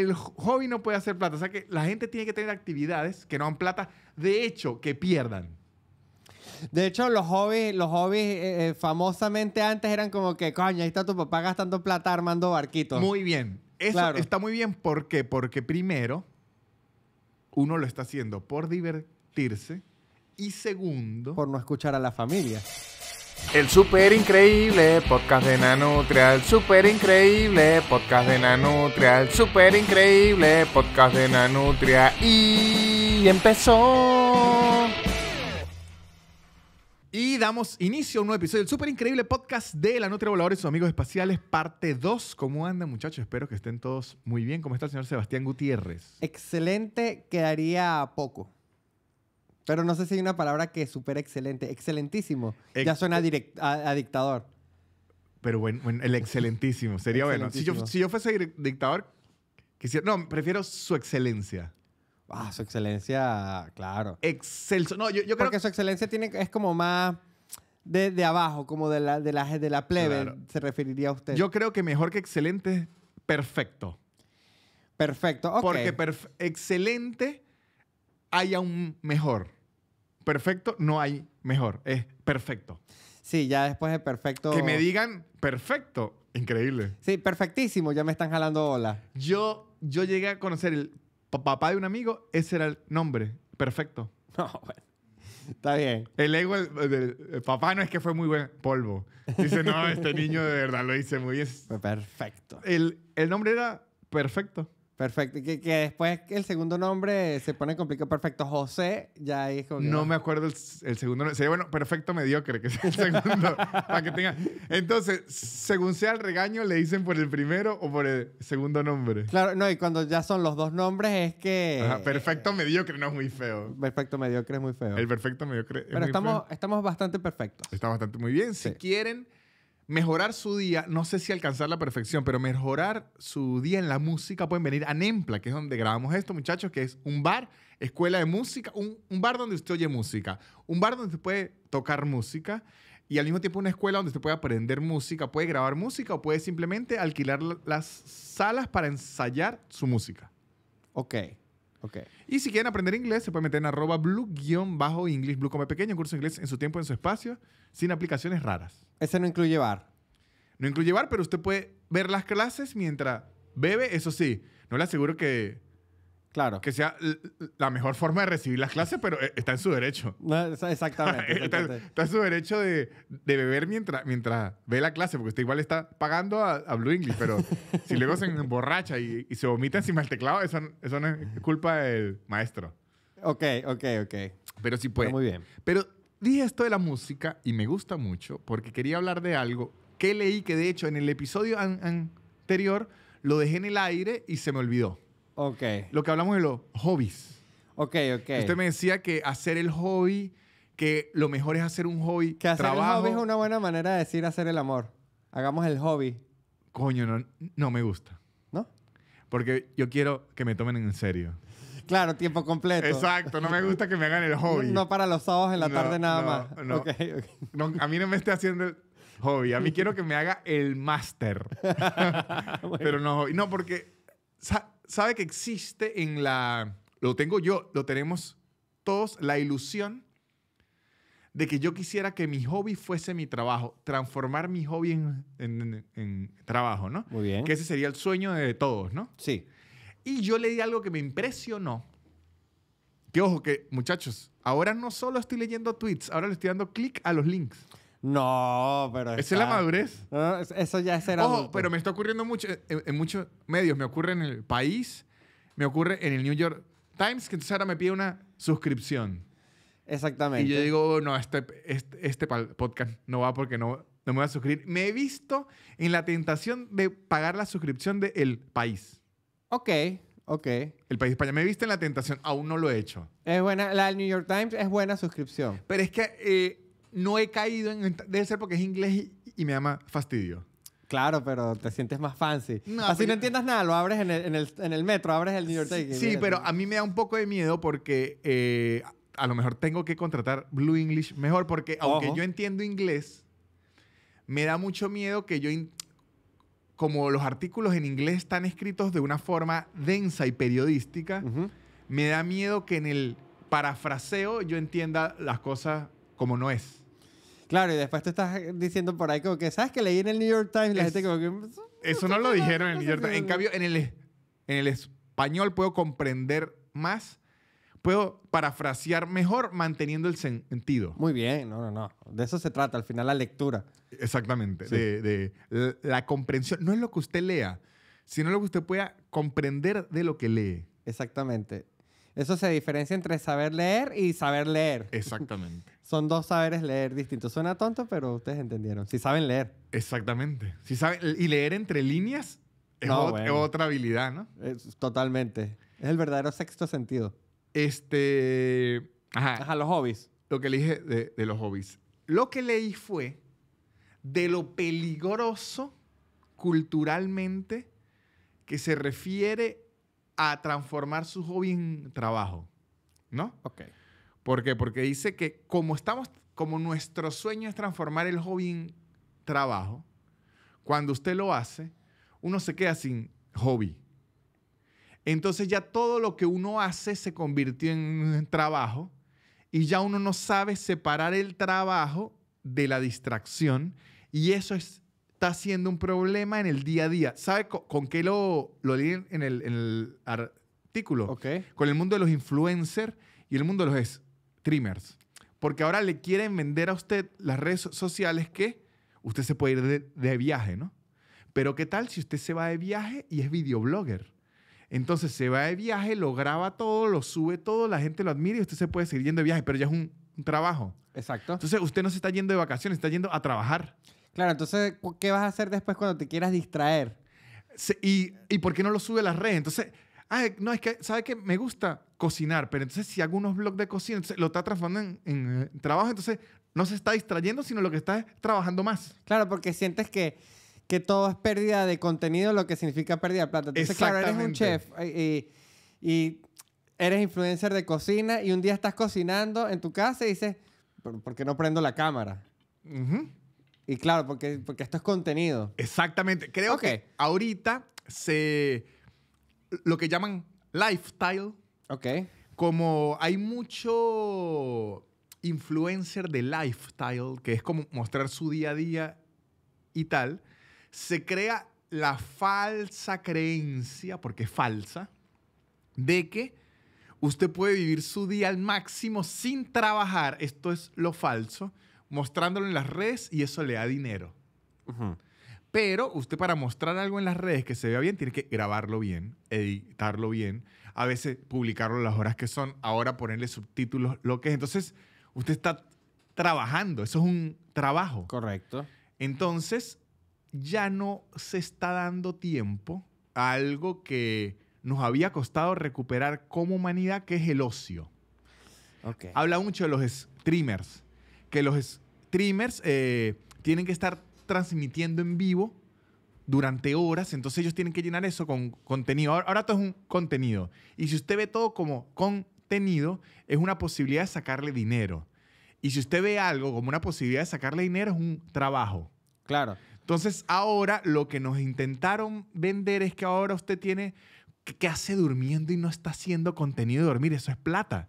el hobby no puede hacer plata. O sea que la gente tiene que tener actividades que no dan plata, de hecho, que pierdan. De hecho, los hobbies, los hobbies eh, eh, famosamente antes eran como que, coño, ahí está tu papá gastando plata armando barquitos. Muy bien. Eso está muy bien. ¿Por qué? Porque primero, uno lo está haciendo por divertirse. Y segundo... Por no escuchar a la familia. El super increíble podcast de Nanutria, el super increíble podcast de Nanutria, el super increíble podcast de Nanutria y empezó. Y damos inicio a un nuevo episodio del super increíble podcast de la Nutria Voladora y sus amigos espaciales, parte 2. ¿Cómo andan, muchachos? Espero que estén todos muy bien. ¿Cómo está el señor Sebastián Gutiérrez? Excelente, quedaría poco. Pero no sé si hay una palabra que súper excelente. Excelentísimo. ya suena a, a, dictador. Pero bueno, el excelentísimo. Sería bueno. Si yo, fuese dictador, quisiera... No, prefiero su excelencia. Ah, su excelencia, claro. Excelso. No, yo, creo Porque su excelencia tiene, es como más de, abajo, como de la, de la, plebe, se referiría a usted. Yo creo que mejor que excelente, perfecto. Perfecto, ok. Porque excelente hay un mejor. Perfecto, no hay mejor. Es perfecto. Sí, ya después de perfecto. Que me digan perfecto. Increíble. Sí, perfectísimo. Ya me están jalando olas. Yo, yo llegué a conocer el papá de un amigo. Ese era el nombre. Perfecto. No, Está bien. El ego del papá no es que fue muy buen polvo. Dice, no, este niño de verdad lo hice muy bien. Perfecto. El, el nombre era perfecto. Perfecto. Que, que después el segundo nombre se pone complicado. Perfecto. José, ya ahí es No me acuerdo el, segundo nombre. Sería bueno, perfecto mediocre, que es el segundo. para que tenga. Entonces, según sea el regaño, le dicen por el primero o por el segundo nombre. Claro, no, y cuando ya son los dos nombres es que. Eh, perfecto eh, mediocre no es muy feo. Perfecto mediocre es muy feo. El perfecto mediocre es muy estamos, Pero estamos bastante perfectos. Está bastante muy bien. Sí. Si quieren mejorar su día, no sé si alcanzar la perfección, pero mejorar su día en la música, pueden venir a Nempla, que es donde grabamos esto, muchachos, que es un bar, escuela de música, un, bar donde usted oye música, un bar donde usted puede tocar música y al mismo tiempo una escuela donde usted puede aprender música, puede grabar música o puede simplemente alquilar las salas para ensayar su música. Ok. Y si quieren aprender inglés, se pueden meter en arroba blue inglés blue como pequeño, curso de inglés en su tiempo, en su espacio, sin aplicaciones raras. Ese no incluye bar. No incluye bar, pero usted puede ver las clases mientras bebe, eso sí. No le aseguro que Claro. Que sea la mejor forma de recibir las clases, pero eh, está en su derecho. exactamente. Está, en su derecho de, beber mientras, mientras ve la clase, porque usted igual está pagando a, Blue English, pero si luego se emborracha y, y, se vomita encima del teclado, eso, no es culpa del maestro. Ok, ok, ok. Pero sí puede. muy bien. Pero dije esto de la música y me gusta mucho porque quería hablar de algo que leí que de hecho en el episodio anterior lo dejé en el aire y se me olvidó. Ok. Lo que hablamos de los hobbies. Ok, ok. Usted me decía que hacer el hobby, que lo mejor es hacer un hobby. Que hacer trabajo. el hobby es una buena manera de decir hacer el amor. Hagamos el hobby. Coño, no, no me gusta. ¿No? Porque yo quiero que me tomen en serio. Claro, tiempo completo. Exacto, no me gusta que me hagan el hobby. No, para los sábados en la tarde nada más. No. Okay, okay. a mí no me esté haciendo el hobby, a mí quiero que me haga el máster. Pero no No, porque sabe que existe en la, lo tengo yo, lo tenemos todos, la ilusión de que yo quisiera que mi hobby fuese mi trabajo, transformar mi hobby en, trabajo, ¿no? Muy bien. Que ese sería el sueño de todos, ¿no? Sí. Y yo le di algo que me impresionó. Que ojo, que muchachos, ahora no solo estoy leyendo tweets, ahora le estoy dando clic a los links. No, pero. Esa es la madurez. Ah, eso ya será. Ojo, pero me está ocurriendo mucho eh, eh, en, muchos medios. Me ocurre en el país, me ocurre en el New York Times, que entonces ahora me pide una suscripción. Exactamente. Y yo digo, oh, no, este, este, este podcast no va porque no, me voy a suscribir. Me he visto en la tentación de pagar la suscripción de El País. Ok, ok. El País de España. Me he visto en la tentación, aún no lo he hecho. Es buena, la New York Times es buena suscripción. Pero es que eh, no he caído en... Debe ser porque es inglés y, me llama fastidio. Claro, pero te sientes más fancy. Así no entiendas nada, lo abres en el, metro, abres el New York Times. Sí, pero a mí me da un poco de miedo porque eh, a lo mejor tengo que contratar Blue English mejor porque aunque yo entiendo inglés, me da mucho miedo que yo... Como los artículos en inglés están escritos de una forma densa y periodística, me da miedo que en el parafraseo yo entienda las cosas como no es. Claro, y después te estás diciendo por ahí como que, ¿sabes que leí en el New York Times? La gente como que... Mm, mm, mm, eso no lo dijeron en el New York Times. En cambio, en el, en el español puedo comprender más, puedo parafrasear mejor manteniendo el sentido. Muy bien, no, no, no. De eso se trata, al final la lectura. Exactamente, de, de la comprensión. No es lo que usted lea, sino lo que usted pueda comprender de lo que lee. Exactamente. Eso se diferencia entre saber leer y saber leer. Exactamente. Son dos saberes leer distintos. Suena tonto, pero ustedes entendieron. Si saben leer. Exactamente. Si saben, y leer entre líneas es, otra habilidad, ¿no? totalmente. Es el verdadero sexto sentido. Este. Ajá. los hobbies. Lo que le de los hobbies. Lo que leí fue de lo peligroso culturalmente que se refiere a transformar su hobby en trabajo, ¿no? Ok. ¿Por qué? Porque dice que como estamos, como nuestro sueño es transformar el hobby en trabajo, cuando usted lo hace, uno se queda sin hobby. Entonces ya todo lo que uno hace se convirtió en trabajo y ya uno no sabe separar el trabajo de la distracción y eso es está siendo un problema en el día a día. ¿Sabe con, qué lo, lo leí en el, artículo? Okay. Con el mundo de los influencers y el mundo de los streamers. Porque ahora le quieren vender a usted las redes sociales que usted se puede ir de, viaje, ¿no? Pero ¿qué tal si usted se va de viaje y es videoblogger? Entonces se va de viaje, lo graba todo, lo sube todo, la gente lo admira y usted se puede seguir yendo de viaje, pero ya es un, un trabajo. Exacto. Entonces usted no se está yendo de vacaciones, está yendo a trabajar. Claro, entonces, ¿qué vas a hacer después cuando te quieras distraer? y, por qué no lo sube a las redes? Entonces, no, es que, ¿sabes qué? Me gusta cocinar, pero entonces si hago unos blogs de cocina, entonces lo está transformando en, eh, trabajo, entonces no se está distrayendo, sino lo que está es trabajando más. Claro, porque sientes que todo es pérdida de contenido, lo que significa pérdida de plata. Entonces, claro, eres un chef y, eres influencer de cocina y un día estás cocinando en tu casa y dices, ¿por, qué no prendo la cámara? Ajá. Y claro, porque, porque esto es contenido. Exactamente. Creo que ahorita se. lo que llaman lifestyle. Ok. Como hay mucho influencer de lifestyle, que es como mostrar su día a día y tal, se crea la falsa creencia, porque es falsa, de que usted puede vivir su día al máximo sin trabajar. Esto es lo falso mostrándolo en las redes y eso le da dinero. Pero usted para mostrar algo en las redes que se vea bien, tiene que grabarlo bien, editarlo bien, a veces publicarlo las horas que son, ahora ponerle subtítulos, lo que es. Entonces, usted está trabajando, eso es un trabajo. Correcto. Entonces, ya no se está dando tiempo a algo que nos había costado recuperar como humanidad, que es el ocio. Habla mucho de los streamers, que los streamers eh, tienen que estar transmitiendo en vivo durante horas, entonces ellos tienen que llenar eso con contenido. Ahora, ahora todo es un contenido. Y si usted ve todo como contenido, es una posibilidad de sacarle dinero. Y si usted ve algo como una posibilidad de sacarle dinero, es un trabajo. Claro. Entonces, ahora lo que nos intentaron vender es que ahora usted tiene. que hace durmiendo y no está haciendo contenido de dormir? Eso es plata.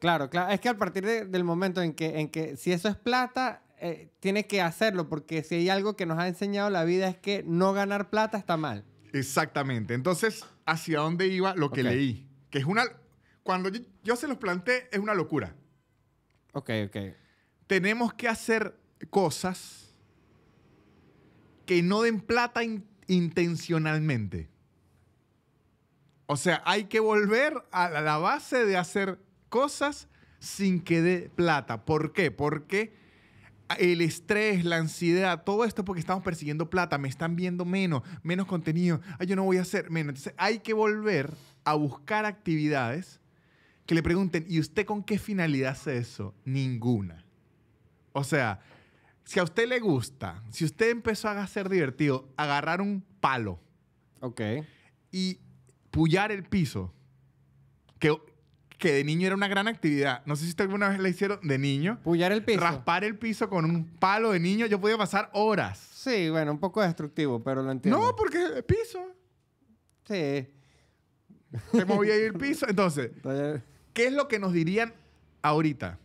Claro, claro. Es que a partir del momento en que, en que si eso es plata, eh, tiene que hacerlo, porque si hay algo que nos ha enseñado la vida es que no ganar plata está mal. Exactamente. Entonces, ¿hacia dónde iba lo que leí? Que es una... Cuando yo, se los planteé, es una locura. Ok, ok. Tenemos que hacer cosas que no den plata intencionalmente. O sea, hay que volver a la base de hacer cosas sin que dé plata. ¿Por qué? Porque el estrés, la ansiedad, todo esto porque estamos persiguiendo plata, me están viendo menos, menos contenido, ah, yo no voy a hacer menos. Entonces hay que volver a buscar actividades que le pregunten, ¿y usted con qué finalidad hace eso? Ninguna. O sea, si a usted le gusta, si usted empezó a hacer divertido, agarrar un palo. Ok. Y pullar el piso. Que que de niño era una gran actividad. No sé si usted alguna vez la hicieron de niño. Pullar el piso. Raspar el piso con un palo de niño. Yo podía pasar horas. Sí, bueno, un poco destructivo, pero lo entiendo. No, porque el piso. Sí. Se movía ahí el piso. Entonces, ¿qué es lo que nos dirían ahorita?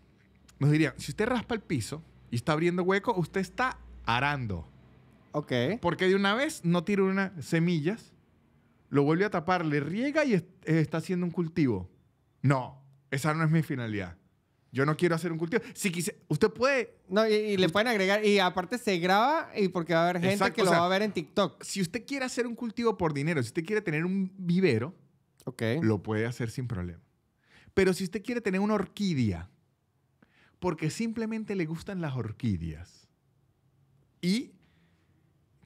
Nos dirían, si usted raspa el piso y está abriendo hueco, usted está arando. Ok. Porque de una vez no tira unas semillas, lo vuelve a tapar, le riega y está haciendo un cultivo. No, esa no es mi finalidad. Yo no quiero hacer un cultivo. Si quise, usted puede. No, y, le pueden agregar. Y aparte se graba y porque va a haber gente que lo va a ver en TikTok. Si usted quiere hacer un cultivo por dinero, si usted quiere tener un vivero, okay. lo puede hacer sin problema. Pero si usted quiere tener una orquídea, porque simplemente le gustan las orquídeas y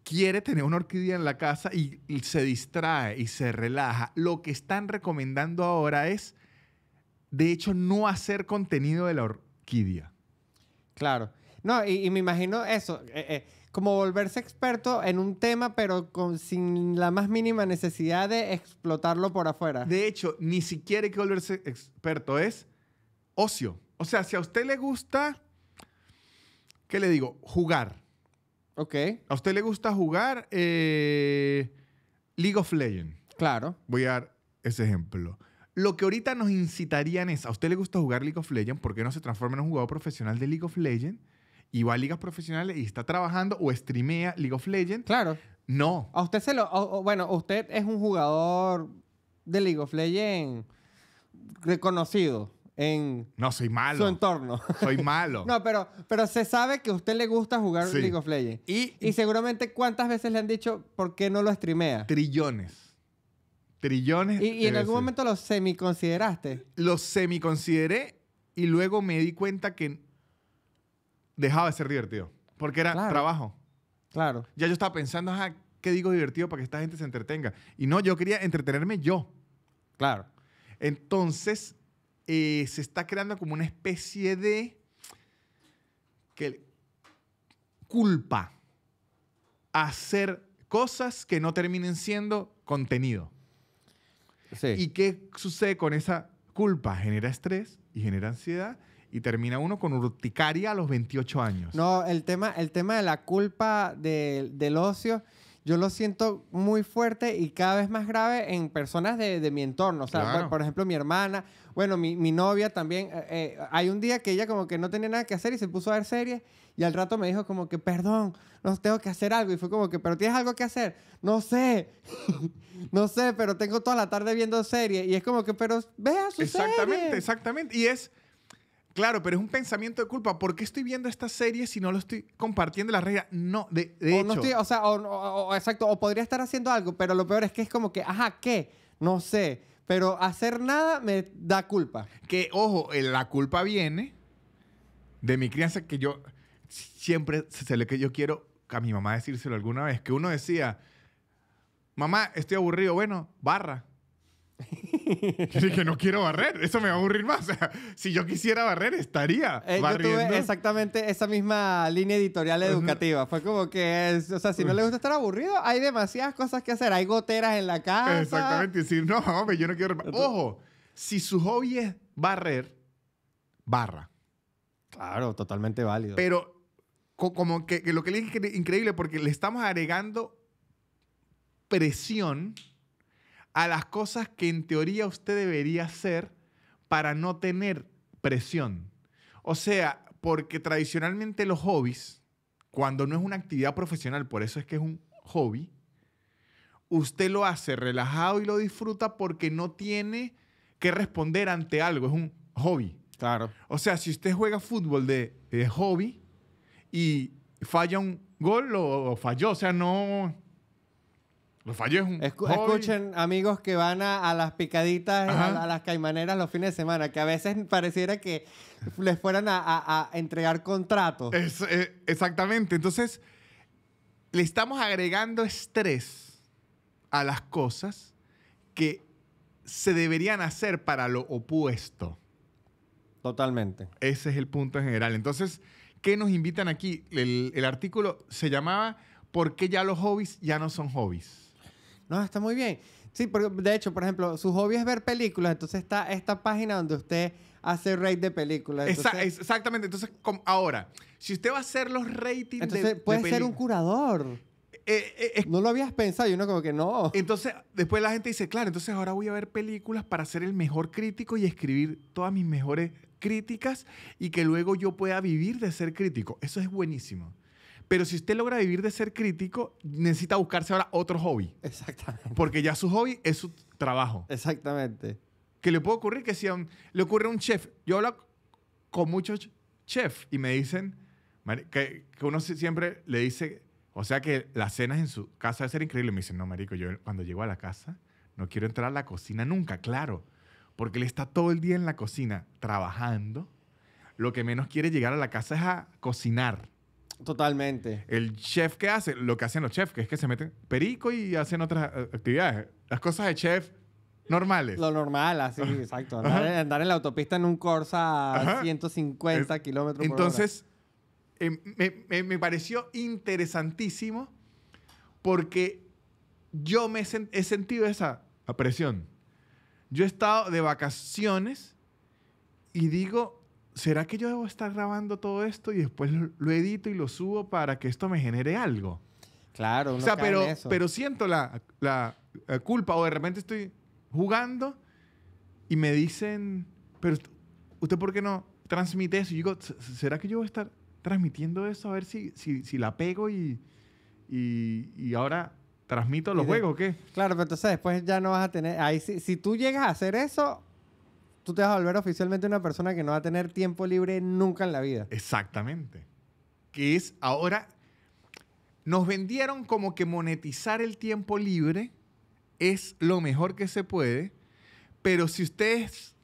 quiere tener una orquídea en la casa y se distrae y se relaja, lo que están recomendando ahora es de hecho, no hacer contenido de la orquídea. Claro. No, y, me imagino eso, eh, eh, como volverse experto en un tema, pero con, sin la más mínima necesidad de explotarlo por afuera. De hecho, ni siquiera hay que volverse experto, es ocio. O sea, si a usted le gusta, ¿qué le digo? Jugar. Ok. A usted le gusta jugar eh, League of Legends. Claro. Voy a dar ese ejemplo. Lo que ahorita nos incitarían es, a usted le gusta jugar League of Legends, ¿por qué no se transforma en un jugador profesional de League of Legends? Y va a ligas profesionales y está trabajando o streamea League of Legends. Claro. No. A usted se lo... bueno, usted es un jugador de League of Legends reconocido en no soy malo su entorno soy malo no pero pero se sabe que a usted le gusta jugar League of Legends y seguramente cuántas veces le han dicho por qué no lo streamea trillones trillones. ¿Y, en algún momento los semiconsideraste? Los semiconsideré y luego me di cuenta que dejaba de ser divertido. Porque era trabajo. Claro. Ya yo estaba pensando, ajá, ¿qué digo divertido para que esta gente se entretenga? Y no, yo quería entretenerme yo. Claro. Entonces, eh, se está creando como una especie de que, culpa hacer cosas que no terminen siendo contenido. ¿Y qué sucede con esa culpa? Genera estrés y genera ansiedad y termina uno con urticaria a los 28 años. No, el tema, el tema de la culpa del ocio yo lo siento muy fuerte y cada vez más grave en personas de, de mi entorno. O sea, por, ejemplo, mi hermana, bueno, mi, mi novia también. Eh, eh, hay un día que ella como que no tenía nada que hacer y se puso a ver series y al rato me dijo como que, perdón, no tengo que hacer algo. Y fue como que, pero tienes algo que hacer. No sé, no sé, pero tengo toda la tarde viendo series. Y es como que, pero vea su Exactamente, exactamente. Y es Claro, pero es un pensamiento de culpa. ¿Por qué estoy viendo esta serie si no lo estoy compartiendo la regla? No, de, de hecho. No estoy, o sea, o, exacto, o podría estar haciendo algo, pero lo peor es que es como que, ajá, ¿qué? No sé. Pero hacer nada me da culpa. Que, ojo, eh, la culpa viene de mi crianza que yo siempre se le que yo quiero a mi mamá decírselo alguna vez, que uno decía, mamá, estoy aburrido, bueno, barra yo que no quiero barrer, eso me va a aburrir más. si yo quisiera barrer, estaría eh, Yo tuve exactamente esa misma línea editorial educativa. Fue como que, o sea, si no le gusta estar aburrido, hay demasiadas cosas que hacer. Hay goteras en la casa. Exactamente. decir no, hombre, yo no quiero... Ojo, si su hobby es barrer, barra. Claro, totalmente válido. Pero como que, lo que le dije es increíble porque le estamos agregando presión a las cosas que en teoría usted debería hacer para no tener presión. O sea, porque tradicionalmente los hobbies, cuando no es una actividad profesional, por eso es que es un hobby, usted lo hace relajado y lo disfruta porque no tiene que responder ante algo, es un hobby. Claro. O sea, si usted juega fútbol de, hobby y falla un gol, o falló, o sea, no los Escuchen, amigos que van a, las picaditas, a, las caimaneras los fines de semana, que a veces pareciera que les fueran a, entregar contratos. Eh, exactamente. Entonces, le estamos agregando estrés a las cosas que se deberían hacer para lo opuesto. Totalmente. Ese es el punto en general. Entonces, ¿qué nos invitan aquí? el artículo se llamaba ¿Por qué ya los hobbies ya no son hobbies? No, está muy bien. Sí, porque de hecho, por ejemplo, su hobby es ver películas, entonces está esta página donde usted hace rate de películas. exactamente, entonces ahora, si usted va a hacer los ratings entonces, puede ser un curador. Eh, eh, no lo habías pensado yo uno como que no. Entonces, después la gente dice, claro, entonces ahora voy a ver películas para ser el mejor crítico y escribir todas mis mejores críticas y que luego yo pueda vivir de ser crítico. Eso es buenísimo. Pero si usted logra vivir de ser crítico, necesita buscarse ahora otro hobby. Exactamente. Porque ya su hobby es su trabajo. Exactamente. Que le puede ocurrir que si un, le ocurre a un chef, yo hablo con muchos chefs y me dicen que, uno siempre le dice, o sea que las cenas en su casa deben ser increíble. Me dicen, no, marico, yo cuando llego a la casa no quiero entrar a la cocina nunca, claro. Porque él está todo el día en la cocina trabajando. Lo que menos quiere llegar a la casa es a cocinar. Totalmente. El chef que hace lo que hacen los chefs, que es que se meten perico y hacen otras eh, actividades. Las cosas de chef normales. Lo normal, así, exacto. Andar, en la autopista en un Corsa a 150 kilómetros Entonces, eh, me, pareció interesantísimo porque yo me he sentido esa presión. Yo he estado de vacaciones y digo, ¿será que yo debo estar grabando todo esto y después lo, edito y lo subo para que esto me genere algo? Claro, uno o sea, cae pero, en pero siento la, culpa o de repente estoy jugando y me dicen, pero ¿usted por qué no transmite eso? Y digo, ¿será que yo voy a estar transmitiendo eso a ver si, si, la pego y, y, ahora transmito los juegos o qué? Claro, pero entonces después ya no vas a tener, ahí si, si tú llegas a hacer eso, tú te vas a volver oficialmente una persona que no va a tener tiempo libre nunca en la vida. Exactamente. Que es ahora, nos vendieron como que monetizar el tiempo libre es lo mejor que se puede, pero si ustedes,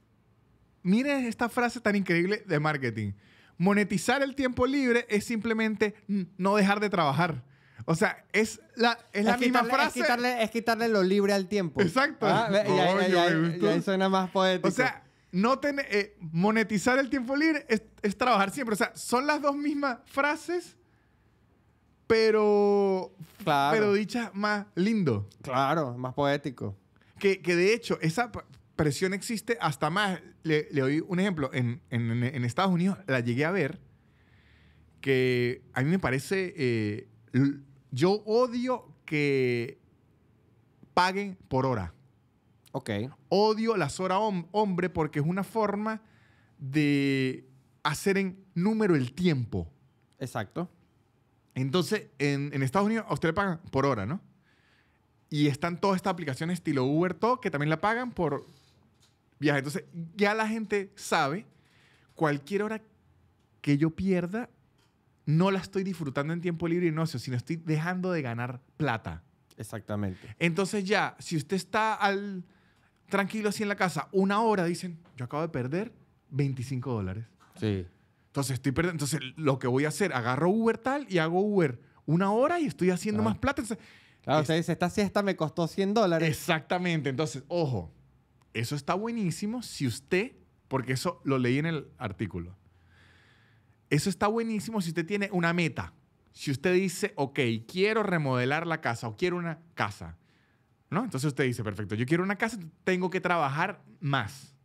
miren esta frase tan increíble de marketing, monetizar el tiempo libre es simplemente no dejar de trabajar. O sea, es la, misma frase. Es quitarle, lo libre al tiempo. Exacto. Ah, suena más poético. O sea, no eh, monetizar el tiempo libre es, trabajar siempre. O sea, son las dos mismas frases, pero, pero dichas más lindo. Claro, más poético. Que, de hecho, esa presión existe hasta más. Le, doy un ejemplo. En, Estados Unidos la llegué a ver que a mí me parece... Eh, yo odio que paguen por hora. Ok. Odio las horas hombre porque es una forma de hacer en número el tiempo. Exacto. Entonces, en, Estados Unidos a usted le pagan por hora, ¿no? Y están todas estas aplicaciones estilo Uber, todo, que también la pagan por viaje. Entonces, ya la gente sabe, cualquier hora que yo pierda, no la estoy disfrutando en tiempo libre y no si sino estoy dejando de ganar plata. Exactamente. Entonces ya, si usted está al tranquilo así en la casa, una hora, dicen, yo acabo de perder 25 dólares. Sí. Entonces, estoy perdiendo. Entonces, lo que voy a hacer, agarro Uber tal y hago Uber una hora y estoy haciendo más plata. Entonces, claro, usted dice, esta siesta me costó 100 dólares. Exactamente. Entonces, ojo, eso está buenísimo si usted, porque eso lo leí en el artículo. Eso está buenísimo si usted tiene una meta. Si usted dice, ok, quiero remodelar la casa o quiero una casa entonces usted dice, perfecto, yo quiero una casa, tengo que trabajar más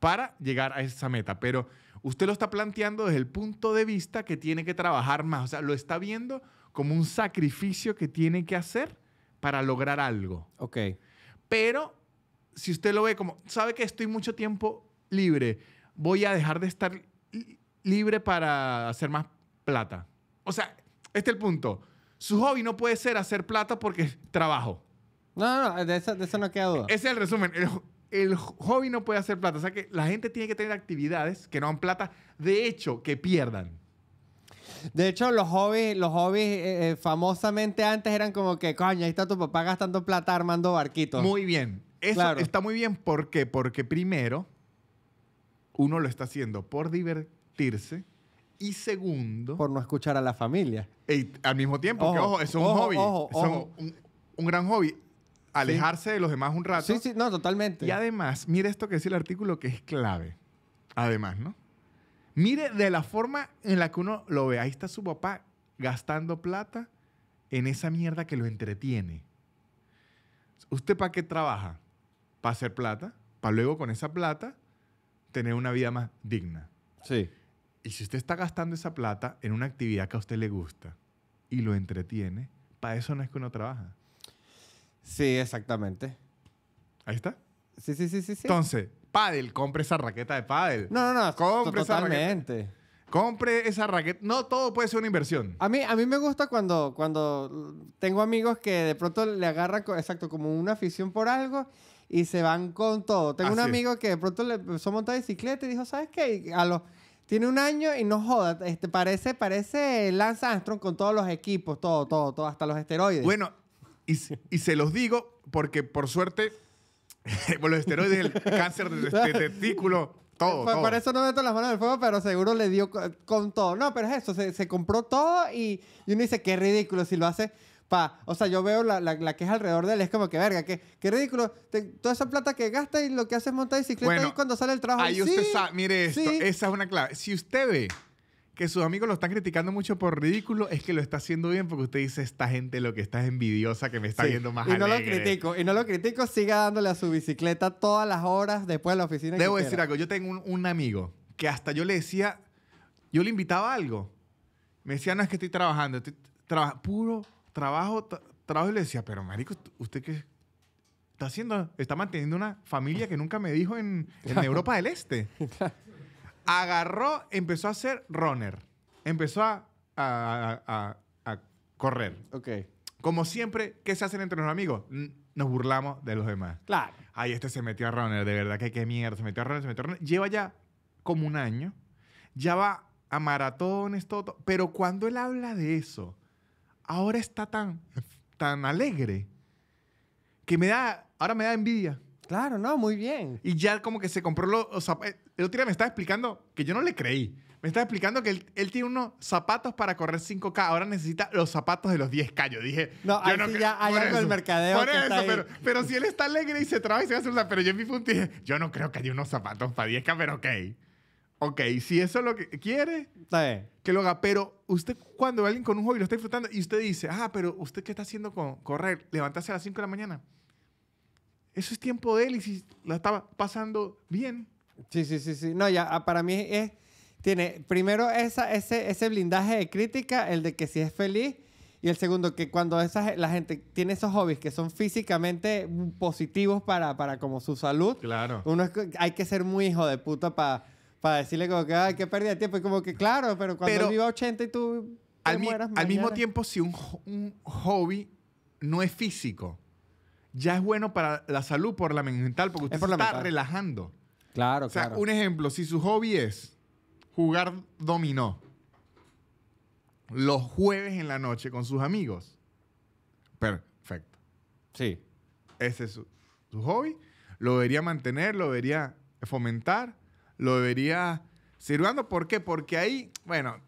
para llegar a esa meta, pero usted lo está planteando desde el punto de vista que tiene que trabajar más, o sea, lo está viendo como un sacrificio que tiene que hacer para lograr algo. Ok. Pero si usted lo ve como, sabe que estoy mucho tiempo libre, voy a dejar de estar libre para hacer más plata. O sea, este es el punto. Su hobby no puede ser hacer plata porque trabajo. No, no, no, de eso, eso no queda duda. Ese es el resumen. El, hobby no puede hacer plata. O sea que la gente tiene que tener actividades que no dan plata. De hecho, que pierdan. De hecho, los hobbies, los hobbies eh, eh, famosamente antes eran como que, coño, ahí está tu papá gastando plata armando barquitos. Muy bien. Eso está muy bien. ¿Por qué? Porque primero, uno lo está haciendo por divertirse. Y segundo... Por no escuchar a la familia. Y, al mismo tiempo, ojo, es un hobby. es un gran hobby alejarse de los demás un rato. Sí, sí, no, totalmente. Y además, mire esto que dice el artículo que es clave. Además, ¿no? Mire de la forma en la que uno lo ve. Ahí está su papá gastando plata en esa mierda que lo entretiene. ¿Usted para qué trabaja? Para hacer plata, para luego con esa plata tener una vida más digna. Sí. Y si usted está gastando esa plata en una actividad que a usted le gusta y lo entretiene, para eso no es que uno trabaja. Sí, exactamente. Ahí está. Sí, sí, sí, sí. sí. Entonces, pádel, compre esa raqueta de pádel. No, no, no. Compre totalmente. Esa compre esa raqueta. No, todo puede ser una inversión. A mí, a mí me gusta cuando, cuando tengo amigos que de pronto le agarran, exacto, como una afición por algo y se van con todo. Tengo un amigo que de pronto le empezó a montar bicicleta y dijo, ¿sabes qué? A los, tiene un año y no joda, este, parece, parece Lance Armstrong con todos los equipos, todo, todo, todo, hasta los esteroides. Bueno, y, y se los digo porque, por suerte, los esteroides, el cáncer de, testículo, todo, Por eso no meto las manos el fuego, pero seguro le dio con todo. No, pero es eso, se, compró todo y, uno dice, qué ridículo si lo hace. Pa. O sea, yo veo la, la, que es alrededor de él, es como que verga, qué, qué ridículo. toda esa plata que gasta y lo que hace es montar bicicleta y cuando sale el trabajo. Ahí usted mire esto, esa es una clave. Si usted ve que sus amigos lo están criticando mucho por ridículo, es que lo está haciendo bien porque usted dice, esta gente lo que está envidiosa que me está viendo más y no lo critico, y no lo critico, siga dándole a su bicicleta todas las horas después de la oficina. Debo decir algo, yo tengo un, amigo que hasta yo le decía, yo le invitaba algo. Me decía, no, es que estoy trabajando, puro trabajo, trabajo. Y le decía, pero marico, ¿usted qué está haciendo? Está manteniendo una familia que nunca me dijo en, en Europa del Este agarró, empezó a hacer runner. Empezó a, correr. Ok. Como siempre, ¿qué se hacen entre los amigos? Nos burlamos de los demás. Claro. Ay, este se metió a runner, de verdad, que qué mierda. Se metió a runner, se metió a runner. Lleva ya como un año. Ya va a maratones, todo, Pero cuando él habla de eso, ahora está tan, tan alegre que me da, ahora me da envidia. Claro, no, muy bien. Y ya como que se compró los zapatos. Eh, el otro día me estaba explicando que yo no le creí. Me estaba explicando que él, tiene unos zapatos para correr 5K. Ahora necesita los zapatos de los 10K. Yo dije. No, yo no ya hay algo del mercadeo. Por eso, Pero, si él está alegre y se trabaja y se va a hacer una. Pero yo en mi punto dije, yo no creo que haya unos zapatos para 10K, pero ok. Ok, si eso es lo que quiere, que lo haga. Pero usted, cuando alguien con un hobby lo está disfrutando y usted dice, ah, pero usted qué está haciendo con correr, levantarse a las 5 de la mañana. Eso es tiempo de él y si la estaba pasando bien. Sí, sí, sí, sí. No, ya, ah, para mí es, tiene primero esa, ese, ese blindaje de crítica, el de que si es feliz, y el segundo, que cuando esa, la gente tiene esos hobbies que son físicamente positivos para, para como su salud, claro. uno hay que ser muy hijo de puta para decirle que, hay qué pérdida tiempo. Y como que, claro, pero cuando viva 80 y tú... Al, al mismo tiempo, si un, un hobby no es físico, ya es bueno para la salud por la mental, porque usted está relajando. Claro, claro. O sea, un ejemplo, si su hobby es jugar dominó los jueves en la noche con sus amigos, perfecto. Sí. Ese es su, su hobby. Lo debería mantener, lo debería fomentar, lo debería... Sirvando, ¿por qué? Porque ahí, bueno,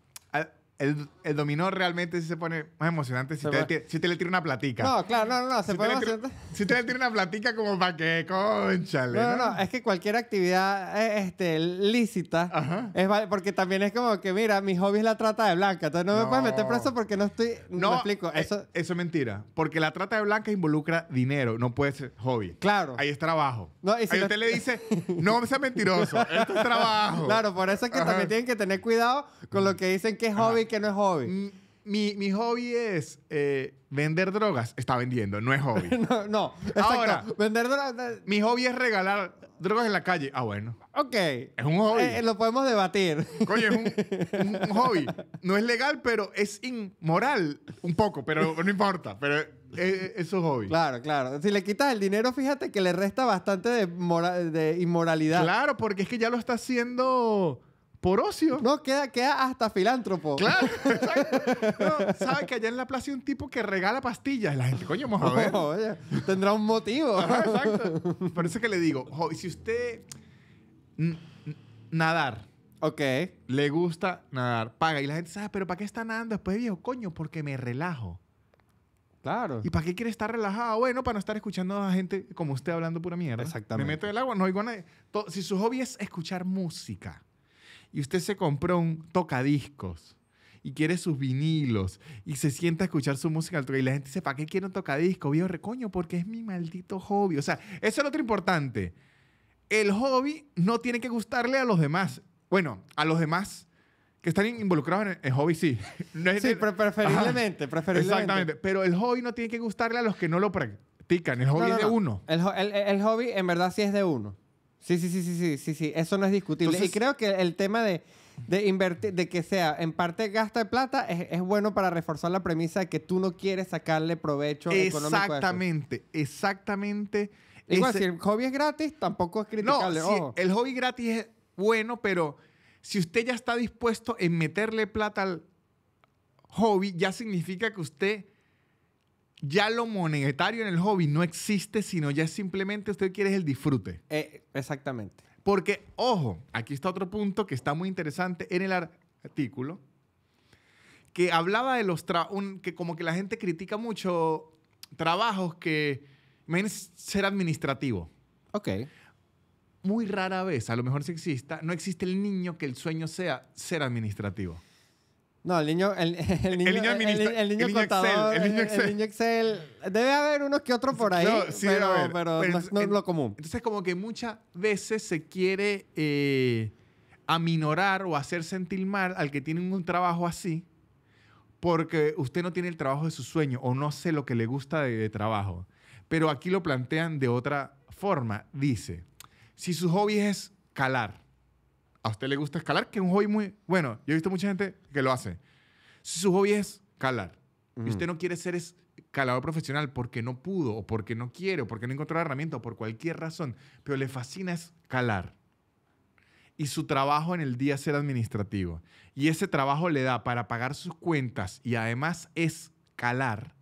el el dominó realmente se pone más emocionante si, te usted, le, si tira una platica. No, claro, no, no, se si puede emocionante. Si usted le tira una platica como para que, conchale. No, no, no, es que cualquier actividad eh, este, lícita es porque también es como que, mira, mi hobby es la trata de blanca, entonces no, me puedes meter preso porque no estoy... No, explico. Eh, eso, eso es mentira, porque la trata de blanca involucra dinero, no puede ser hobby. Claro. Ahí es trabajo. si Ahí usted le dice, no sea mentiroso, esto es trabajo. Claro, por eso es que también tienen que tener cuidado con lo que dicen que es hobby y que no es hobby. Mi, hobby es eh, vender drogas. Está vendiendo, no es hobby. no, Exacto. Ahora, vender drogas. Eh, mi hobby es regalar drogas en la calle. Ah, bueno. Ok. Es un hobby. Eh, lo podemos debatir. Coño, es un, hobby. No es legal, pero es inmoral. Un poco, pero no importa. Pero es, su hobby. Claro, claro. Si le quitas el dinero, fíjate que le resta bastante de inmoralidad. Claro, porque es que ya lo está haciendo por ocio. No, queda, queda hasta filántropo. Claro, exacto. Sabe que allá en la plaza hay un tipo que regala pastillas. La gente, coño, vamos a ver. Oh, tendrá un motivo. exacto. Por eso que le digo, si usted nadar. Ok. Le gusta nadar, paga. Y la gente sabe, ah, pero ¿para qué está nadando después, viejo? Coño, porque me relajo. Claro. ¿Y para qué quiere estar relajado? Bueno, para no estar escuchando a la gente como usted hablando pura mierda. Exactamente. Me meto el agua, no oigo a si su hobby es escuchar música y usted se compró un tocadiscos y quiere sus vinilos y se sienta a escuchar su música y la gente dice, ¿para qué quiero un tocadiscos? Viejo, recoño, porque es mi maldito hobby. O sea, eso es lo otro importante. El hobby no tiene que gustarle a los demás. Bueno, a los demás que están involucrados en el hobby, sí. sí, pero preferiblemente, preferiblemente. Exactamente. Pero el hobby no tiene que gustarle a los que no lo practican. El hobby es de uno. El, el hobby en verdad sí es de uno. Sí, sí, sí, sí, sí, sí, sí. Eso no es discutible. y creo que el tema de, invertir, de que sea en parte gasta de plata, es, bueno para reforzar la premisa de que tú no quieres sacarle provecho económico. Exactamente, exactamente. Igual, si el hobby es gratis, tampoco es criticable. No, el hobby gratis es bueno, pero si usted ya está dispuesto en meterle plata al hobby, ya significa que usted ya lo monetario en el hobby no existe, sino ya simplemente usted quiere el disfrute. Eh, exactamente. Porque, ojo, aquí está otro punto que está muy interesante en el artículo, que hablaba de los trabajos, que como que la gente critica mucho trabajos que, imagínense ser administrativo. Ok. Muy rara vez, a lo mejor si exista, no existe el niño que el sueño sea ser administrativo. No, el niño, el, el niño, el el, niño Excel, el niño Excel. Debe haber unos que otros por ahí, pero, no, es- lo común. Entonces, como que muchas veces se quiere eh, aminorar o hacer sentir mal al que tiene un trabajo así porque usted no tiene el trabajo de su sueño o no sé lo que le gusta de trabajo. Pero aquí lo plantean de otra forma. Dice, si su hobby es calar, a usted le gusta escalar, que es un hobby muy bueno. Yo he visto mucha gente que lo hace. Si su hobby es escalar y usted no quiere ser escalador profesional porque no pudo, o porque no quiere, o porque no encontró la herramienta, o por cualquier razón, pero le fascina escalar y su trabajo en el día ser administrativo, y ese trabajo le da para pagar sus cuentas y además escalar,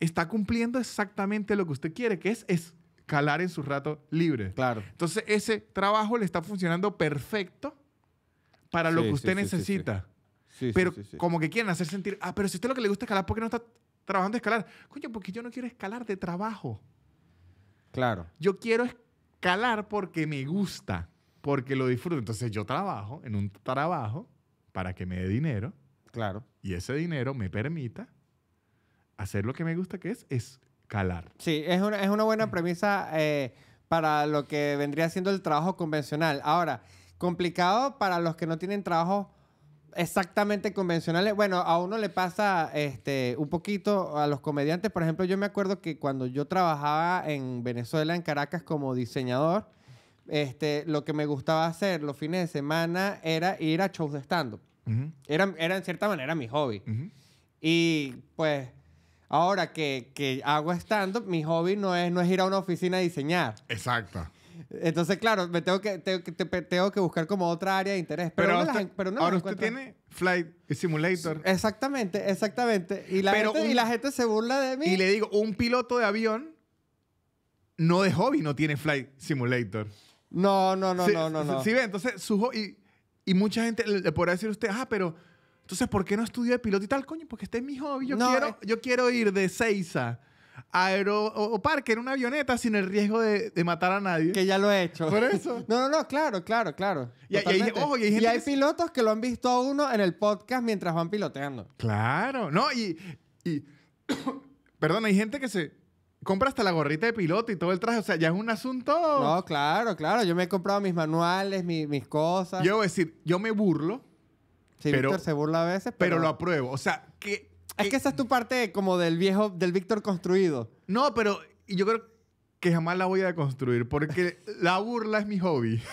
está cumpliendo exactamente lo que usted quiere, que es escalar calar en su rato libre. Claro. Entonces, ese trabajo le está funcionando perfecto para lo que usted necesita. Sí, pero como que quieren hacer sentir, ah, pero si a usted lo que le gusta escalar, ¿por qué no está trabajando escalar? Coño, porque yo no quiero escalar de trabajo. Claro. Yo quiero escalar porque me gusta, porque lo disfruto. Entonces, yo trabajo en un trabajo para que me dé dinero. Claro. Y ese dinero me permita hacer lo que me gusta, que es, es calar. Sí, es una, es una buena mm. premisa eh, para lo que vendría siendo el trabajo convencional. Ahora, complicado para los que no tienen trabajo exactamente convencionales. Bueno, a uno le pasa este, un poquito a los comediantes. Por ejemplo, yo me acuerdo que cuando yo trabajaba en Venezuela, en Caracas, como diseñador, este, lo que me gustaba hacer los fines de semana era ir a shows de stand-up. era, en cierta manera mi hobby. Y pues Ahora que, hago estando, mi hobby no es, no es ir a una oficina a diseñar. Exacto. Entonces, claro, me tengo que, tengo tengo que buscar como otra área de interés. Pero, usted, ahora usted tiene Flight Simulator. Exactamente, exactamente. Y la, gente, se burla de mí. Y le digo, un piloto de avión no de hobby no tiene Flight Simulator. No, no, no, no, no, Sí, ve, entonces su hobby... Y, y mucha gente le podrá decir a usted, ah, pero entonces, ¿por qué no estudio de piloto y tal, coño? Porque este es mi hobby. Yo, eh. quiero, ir de Seiza a Aero o, Parque en una avioneta sin el riesgo de, matar a nadie. Que ya lo he hecho. Por eso. no, no, no, claro, claro, claro. Y, hay, pilotos que lo han visto a uno en el podcast mientras van piloteando. Claro, no, y. perdón, hay gente que se compra hasta la gorrita de piloto y todo el traje. O sea, ya es un asunto. No, claro, claro. Yo me he comprado mis manuales, mis cosas. Yo voy a decir, yo me burlo Sí, pero, Víctor se burla a veces, pero... Pero lo apruebo. O sea, que... Es que esa es tu parte como del viejo, del Víctor construido. No, pero yo creo que jamás la voy a construir porque la burla es mi hobby.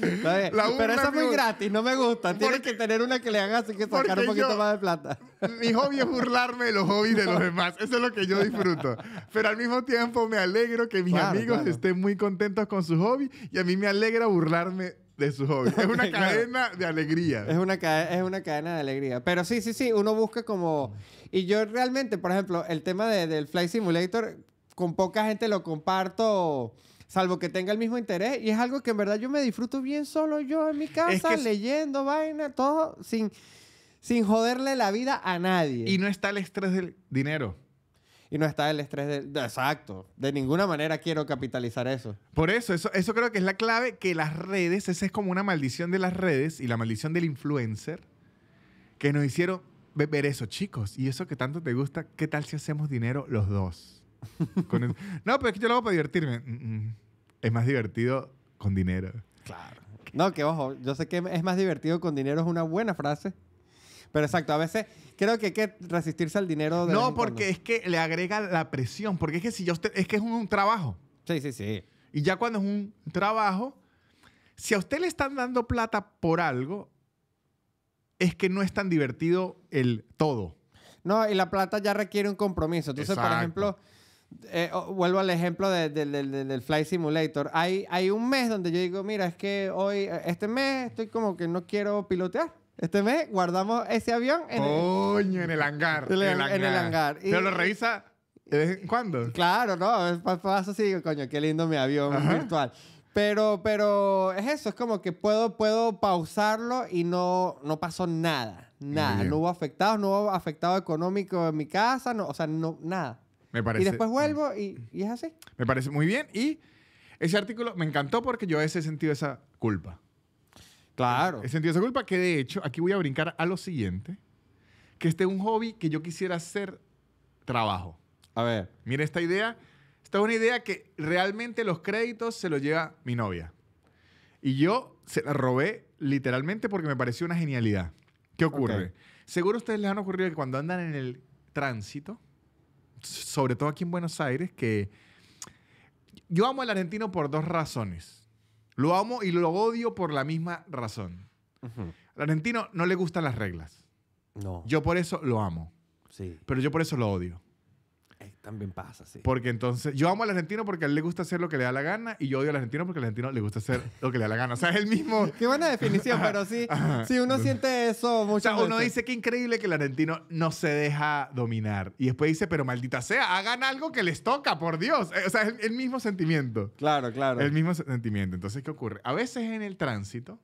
pero eso es muy gratis, no me gusta. Tienes que tener una que le haga así que sacar un poquito más de plata. mi hobby es burlarme de los hobbies de los demás. Eso es lo que yo disfruto. Pero al mismo tiempo me alegro que mis amigos estén muy contentos con su hobby y a mí me alegra burlarme de su Es una cadena de alegría. Es una, es una cadena de alegría. Pero sí, sí, sí, uno busca como... Y yo realmente, por ejemplo, el tema del Flight Simulator, con poca gente lo comparto salvo que tenga el mismo interés. Y es algo que en verdad yo me disfruto bien solo yo en mi casa, leyendo vaina, todo, sin, sin joderle la vida a nadie. Y no está el estrés del dinero y no está el estrés De, exacto. De ninguna manera quiero capitalizar eso. Por eso, eso, eso creo que es la clave, que las redes, esa es como una maldición de las redes y la maldición del influencer, que nos hicieron ver eso, chicos. Y eso que tanto te gusta, ¿qué tal si hacemos dinero los dos? no, pero es que yo lo hago para divertirme. Mm, mm. Es más divertido con dinero. Claro. No, que ojo, yo sé que es más divertido con dinero es una buena frase pero exacto, a veces creo que hay que resistirse al dinero. no, porque es que le agrega la presión. Porque es que si yo es que es un, trabajo. Sí, sí, sí. Y ya cuando es un trabajo, si a usted le están dando plata por algo, es que no es tan divertido el todo. No, y la plata ya requiere un compromiso. Entonces, por ejemplo, eh, vuelvo al ejemplo del Flight Simulator. Hay, hay un mes donde yo digo, mira, es que hoy, este mes estoy como que no quiero pilotear. Este mes guardamos ese avión en Coño, el, en el hangar. En el, hangar. Pero lo revisa de vez en cuando. Claro, no, paso así, coño, qué lindo mi avión virtual. Pero, pero es eso, es como que puedo, puedo pausarlo y no, no pasó nada. Nada. No hubo afectados, no hubo afectado económico en mi casa, no, o sea, no, nada. Me parece. Y después vuelvo y, y es así. Me parece muy bien. Y ese artículo me encantó porque yo ese sentido esa culpa. Claro. El sentido de culpa, que de hecho, aquí voy a brincar a lo siguiente, que este es un hobby que yo quisiera hacer trabajo. A ver. Mira esta idea. Esta es una idea que realmente los créditos se los lleva mi novia. Y yo se la robé literalmente porque me pareció una genialidad. ¿Qué ocurre? Seguro a ustedes les han ocurrido que cuando andan en el tránsito, sobre todo aquí en Buenos Aires, que yo amo al argentino por dos razones. Lo amo y lo odio por la misma razón. argentino no le gustan las reglas. Yo por eso lo amo. Sí. Pero yo por eso lo odio. También pasa, sí. Porque entonces, yo amo al argentino porque a él le gusta hacer lo que le da la gana y yo odio al argentino porque al argentino le gusta hacer lo que le da la gana. O sea, es el mismo. Qué buena definición, pero sí, si uno siente eso muchas o sea, uno dice que increíble que el argentino no se deja dominar. Y después dice, pero maldita sea, hagan algo que les toca, por Dios. Eh, o sea, es el mismo sentimiento. Claro, claro. El mismo sentimiento. Entonces, ¿qué ocurre? A veces en el tránsito,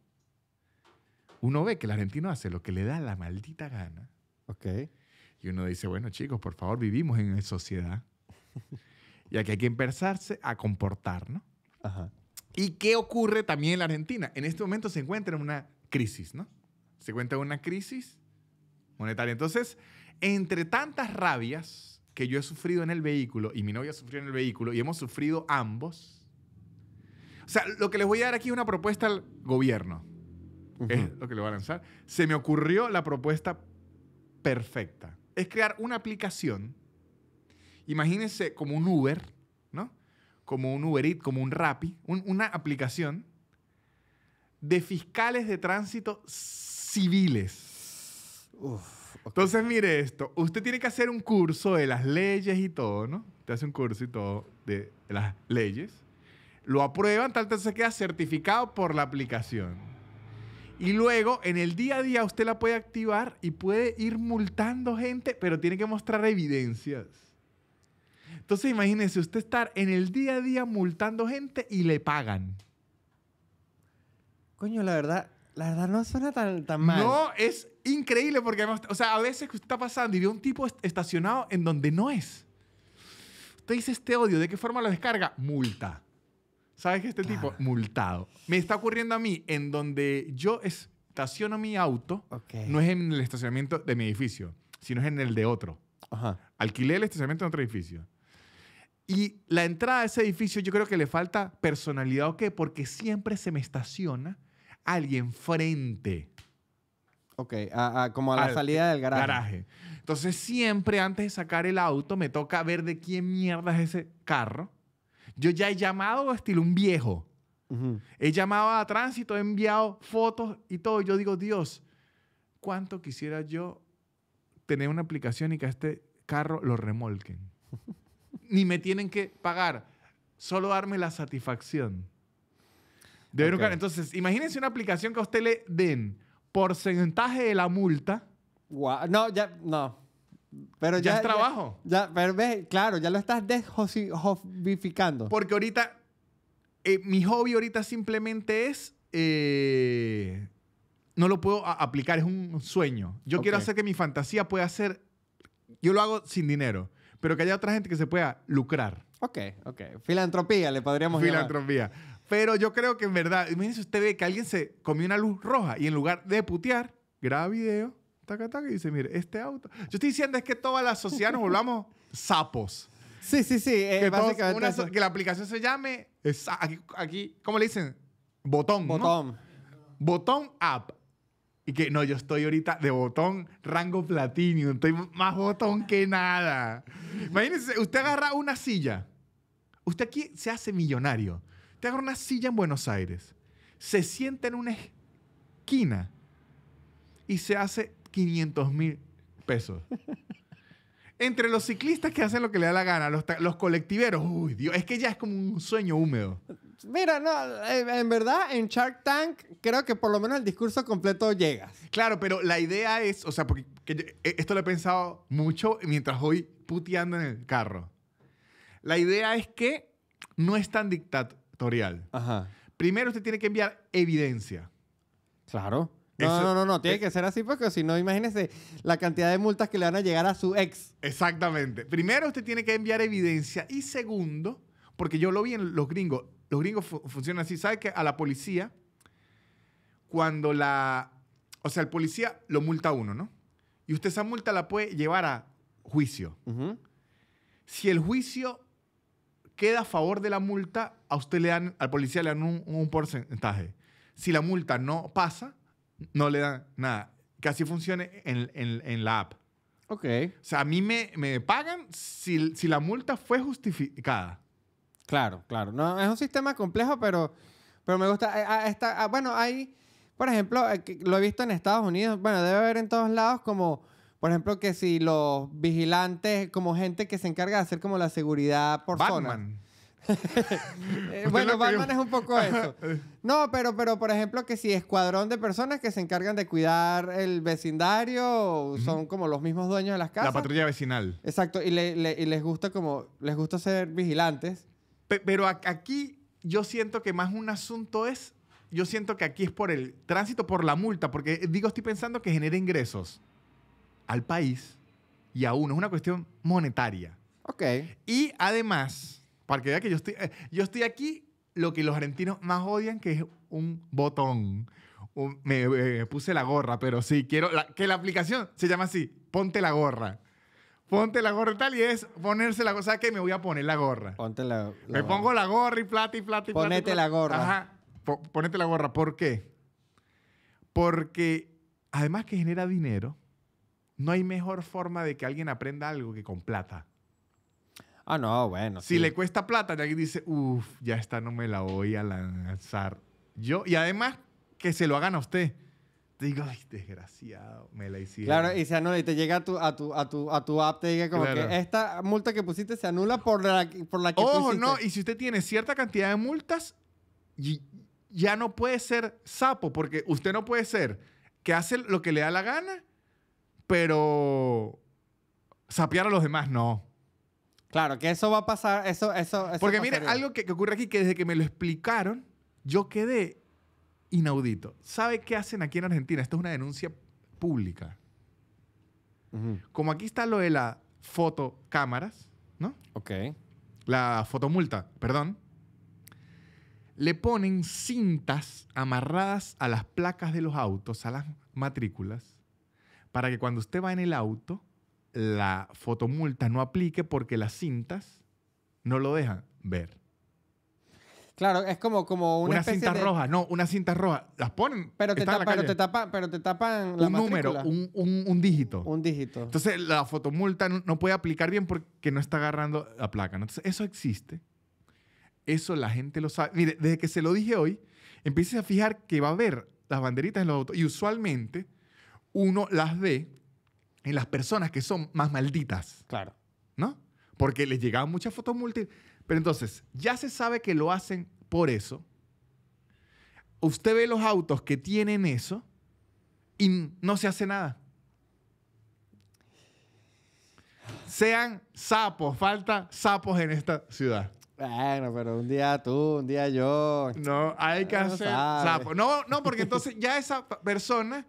uno ve que el argentino hace lo que le da la maldita gana. Ok. Y uno dice, bueno chicos, por favor, vivimos en sociedad. y aquí hay que empezarse a comportar, ¿no? ¿Y qué ocurre también en la Argentina? En este momento se encuentra en una crisis, ¿no? Se encuentra en una crisis monetaria. Entonces, entre tantas rabias que yo he sufrido en el vehículo y mi novia sufrido en el vehículo y hemos sufrido ambos. O sea, lo que les voy a dar aquí es una propuesta al gobierno. Es lo que le voy a lanzar. Se me ocurrió la propuesta perfecta es crear una aplicación. Imagínense como un Uber, ¿no? Como un Uber como un Rappi, una aplicación de fiscales de tránsito civiles. Entonces, mire esto. Usted tiene que hacer un curso de las leyes y todo, ¿no? Te hace un curso y todo de las leyes. Lo aprueban, tal, vez se queda certificado por la aplicación. Y luego, en el día a día, usted la puede activar y puede ir multando gente, pero tiene que mostrar evidencias. Entonces, imagínese usted estar en el día a día multando gente y le pagan. Coño, la verdad, la verdad no suena tan, mal. No, es increíble porque además, o sea, a veces usted está pasando y ve un tipo estacionado en donde no es. Usted dice este odio, ¿de qué forma lo descarga? Multa. ¿Sabes que este tipo? Multado. Me está ocurriendo a mí en donde yo estaciono mi auto, no es en el estacionamiento de mi edificio, sino es en el de otro. Ajá. Alquilé el estacionamiento en otro edificio. Y la entrada a ese edificio yo creo que le falta personalidad o qué, porque siempre se me estaciona alguien frente. Ok, a, como a la salida del garaje. garaje. Entonces siempre antes de sacar el auto me toca ver de quién mierda es ese carro yo ya he llamado estilo un viejo. He llamado a tránsito, he enviado fotos y todo. Yo digo, Dios, ¿cuánto quisiera yo tener una aplicación y que a este carro lo remolquen? Ni me tienen que pagar, solo darme la satisfacción. Entonces, imagínense una aplicación que a usted le den porcentaje de la multa. No, ya, no. Pero ya, es trabajo. Ya, pero claro, ya lo estás desjobificando. Porque ahorita, eh, mi hobby ahorita simplemente es... Eh, no lo puedo aplicar, es un sueño. Yo quiero hacer que mi fantasía pueda ser... Yo lo hago sin dinero, pero que haya otra gente que se pueda lucrar. Ok, ok. Filantropía, le podríamos Filantropía. Pero yo creo que en verdad, imagínese usted ve que alguien se comió una luz roja y en lugar de putear, graba video y dice, mire, este auto. Yo estoy diciendo es que toda la sociedad nos volvamos sapos. Sí, sí, sí. Eh, que, la aplicación se llame, ah, aquí, aquí, ¿cómo le dicen? Botón. Botón. Botón app. Y que no, yo estoy ahorita de botón rango platino. estoy más botón que nada. Imagínense, usted agarra una silla. Usted aquí se hace millonario. Usted agarra una silla en Buenos Aires, se sienta en una esquina y se hace 500 mil pesos. Entre los ciclistas que hacen lo que le da la gana, los, colectiveros, uy, Dios, es que ya es como un sueño húmedo. Mira, no, en verdad, en Shark Tank creo que por lo menos el discurso completo llega. Claro, pero la idea es, o sea, porque eh, esto lo he pensado mucho mientras voy puteando en el carro. La idea es que no es tan dictatorial. Primero usted tiene que enviar evidencia. Claro. No, no, no, no, tiene eh que ser así porque si no, imagínese la cantidad de multas que le van a llegar a su ex. Exactamente. Primero, usted tiene que enviar evidencia. Y segundo, porque yo lo vi en los gringos, los gringos funcionan así. ¿Sabe que a la policía, cuando la. O sea, el policía lo multa a uno, ¿no? Y usted esa multa la puede llevar a juicio. Si el juicio queda a favor de la multa, a usted le dan, al policía le dan un porcentaje. Si la multa no pasa, no le dan nada. Que así funcione en, la app. Ok. O sea, a mí me, pagan si, la multa fue justificada. Claro, claro. No, es un sistema complejo, pero, pero me gusta. Eh, ah, ah, bueno, hay, por ejemplo, eh, lo he visto en Estados Unidos, bueno, debe haber en todos lados como... Por ejemplo, que si los vigilantes, como gente que se encarga de hacer como la seguridad por eh, bueno, Batman es un poco eso. No, pero, pero por ejemplo que si escuadrón de personas que se encargan de cuidar el vecindario son como los mismos dueños de las casas. La patrulla vecinal. Exacto, y, les gusta como les gusta ser vigilantes. Pero aquí yo siento que más un asunto es, yo siento que aquí es por el tránsito, por la multa, porque eh, digo, estoy pensando que genera ingresos al país y a uno, es una cuestión monetaria. Ok. Y además, para que vea que yo estoy, eh, yo estoy aquí lo que los argentinos más odian, que es un botón. me, puse la gorra, pero sí, quiero que la aplicación se llama así, ponte la gorra. Ponte la gorra y tal, y es ponerse la cosa que me voy a poner la gorra. Ponte la, Me pongo la gorra y plata y plata y plata. Ponete la gorra. Ajá, ponete la gorra. ¿Por qué? Porque además que genera dinero, no hay mejor forma de que alguien aprenda algo que con plata. Ah, no, bueno. Si le cuesta plata, ya que dice, uff, ya esta no me la voy a lanzar yo. Y además, que se lo hagan a usted. Te digo, ay, desgraciado, me la hicieron. Claro, y se anula y te llega a tu, a tu, a tu, app, te diga como que esta multa que pusiste se anula por la, por la que Ojo, no, y si usted tiene cierta cantidad de multas, ya no puede ser sapo, porque usted no puede ser que hace lo que le da la gana, pero sapear a los demás no. Claro, que eso va a pasar, eso, eso, Porque mire, algo que, ocurre aquí que desde que me lo explicaron, yo quedé inaudito. ¿Sabe qué hacen aquí en Argentina? Esto es una denuncia pública. Como aquí está lo de la fotocámaras, ¿no? Ok. La fotomulta, perdón. Le ponen cintas amarradas a las placas de los autos, a las matrículas, para que cuando usted va en el auto, la fotomulta no aplique porque las cintas no lo dejan ver. Claro, es como, como una, una cinta roja, no, una cinta roja. Las ponen. Pero te, pero te, tapan la un número, un, un, dígito. Un dígito. Entonces la fotomulta no puede aplicar bien porque no está agarrando la placa. Entonces eso existe. Eso la gente lo sabe. Mire, desde que se lo dije hoy, empieces a fijar que va a haber las banderitas en los autos. Y usualmente uno las ve en las personas que son más malditas. Claro. ¿No? Porque les llegaban muchas fotos multi. Pero entonces, ya se sabe que lo hacen por eso. Usted ve los autos que tienen eso y no se hace nada. Sean sapos, falta sapos en esta ciudad. Bueno, pero un día tú, un día yo. No, hay que hacer sapos. No, no, porque entonces ya esa persona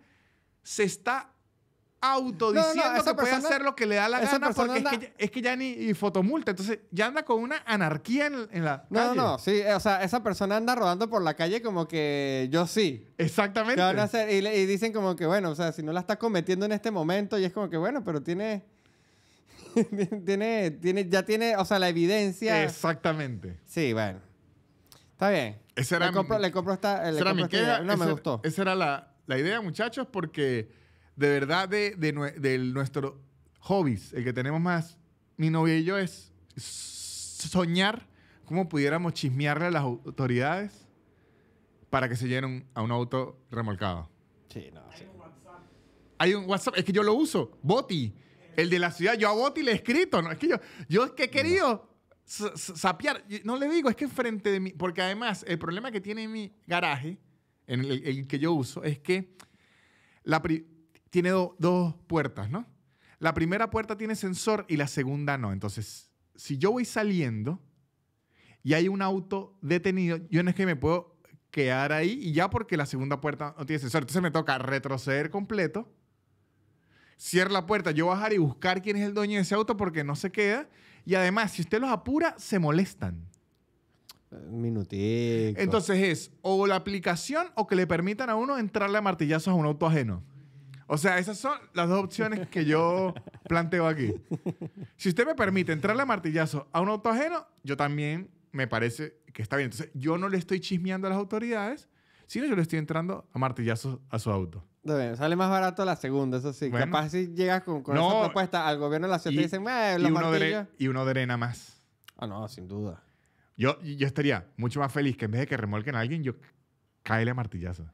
se está auto no, que persona, puede hacer lo que le da la gana porque es, que, es, que, ya ni fotomulta. Entonces ya anda con una anarquía en, la no, calle. No, no, sí. O sea, esa persona anda rodando por la calle como que yo sí. Exactamente. Y, dicen como que, bueno, o sea, si no la está cometiendo en este momento y es como que, bueno, pero tiene... tiene, tiene, ya tiene, o sea, la evidencia. Exactamente. Sí, bueno. Está bien. era le, compro, esta. No, me gustó. Esa era la, la idea, muchachos, porque de verdad, de, nuestros nuestro hobbies, el que tenemos más, mi novia y yo, es soñar cómo pudiéramos chismearle a las autoridades para que se llenen a un auto remolcado. Sí, no. Sí. Hay un WhatsApp. Hay un WhatsApp, es que yo lo uso, Boti, el de la ciudad. Yo a Boti le he escrito, ¿no? Es que yo, yo es que he querido sapear. No le digo, es que enfrente de mí, porque además el problema que tiene mi garaje, en el, que yo uso, es que la tiene dos puertas, ¿no? La primera puerta tiene sensor y la segunda no. Entonces, si yo voy saliendo y hay un auto detenido, yo no es que me puedo quedar ahí y ya porque la segunda puerta no tiene sensor. Entonces me toca retroceder completo, cierra la puerta, yo bajar y buscar quién es el dueño de ese auto porque no se queda. Y además, si usted los apura, se molestan. minutito. Entonces es o la aplicación o que le permitan a uno entrarle a martillazos a un auto ajeno. O sea, esas son las dos opciones que yo planteo aquí. Si usted me permite entrarle a martillazo a un auto ajeno, yo también me parece que está bien. Entonces, yo no le estoy chismeando a las autoridades, sino yo le estoy entrando a martillazo a su auto. Bien, sale más barato la segunda, eso sí. Capaz si llegas con, esa propuesta al gobierno de la ciudad y, dicen, los y uno, y uno drena más. Ah, no, sin duda. Yo, yo estaría mucho más feliz que en vez de que remolquen a alguien, yo caele a martillazo.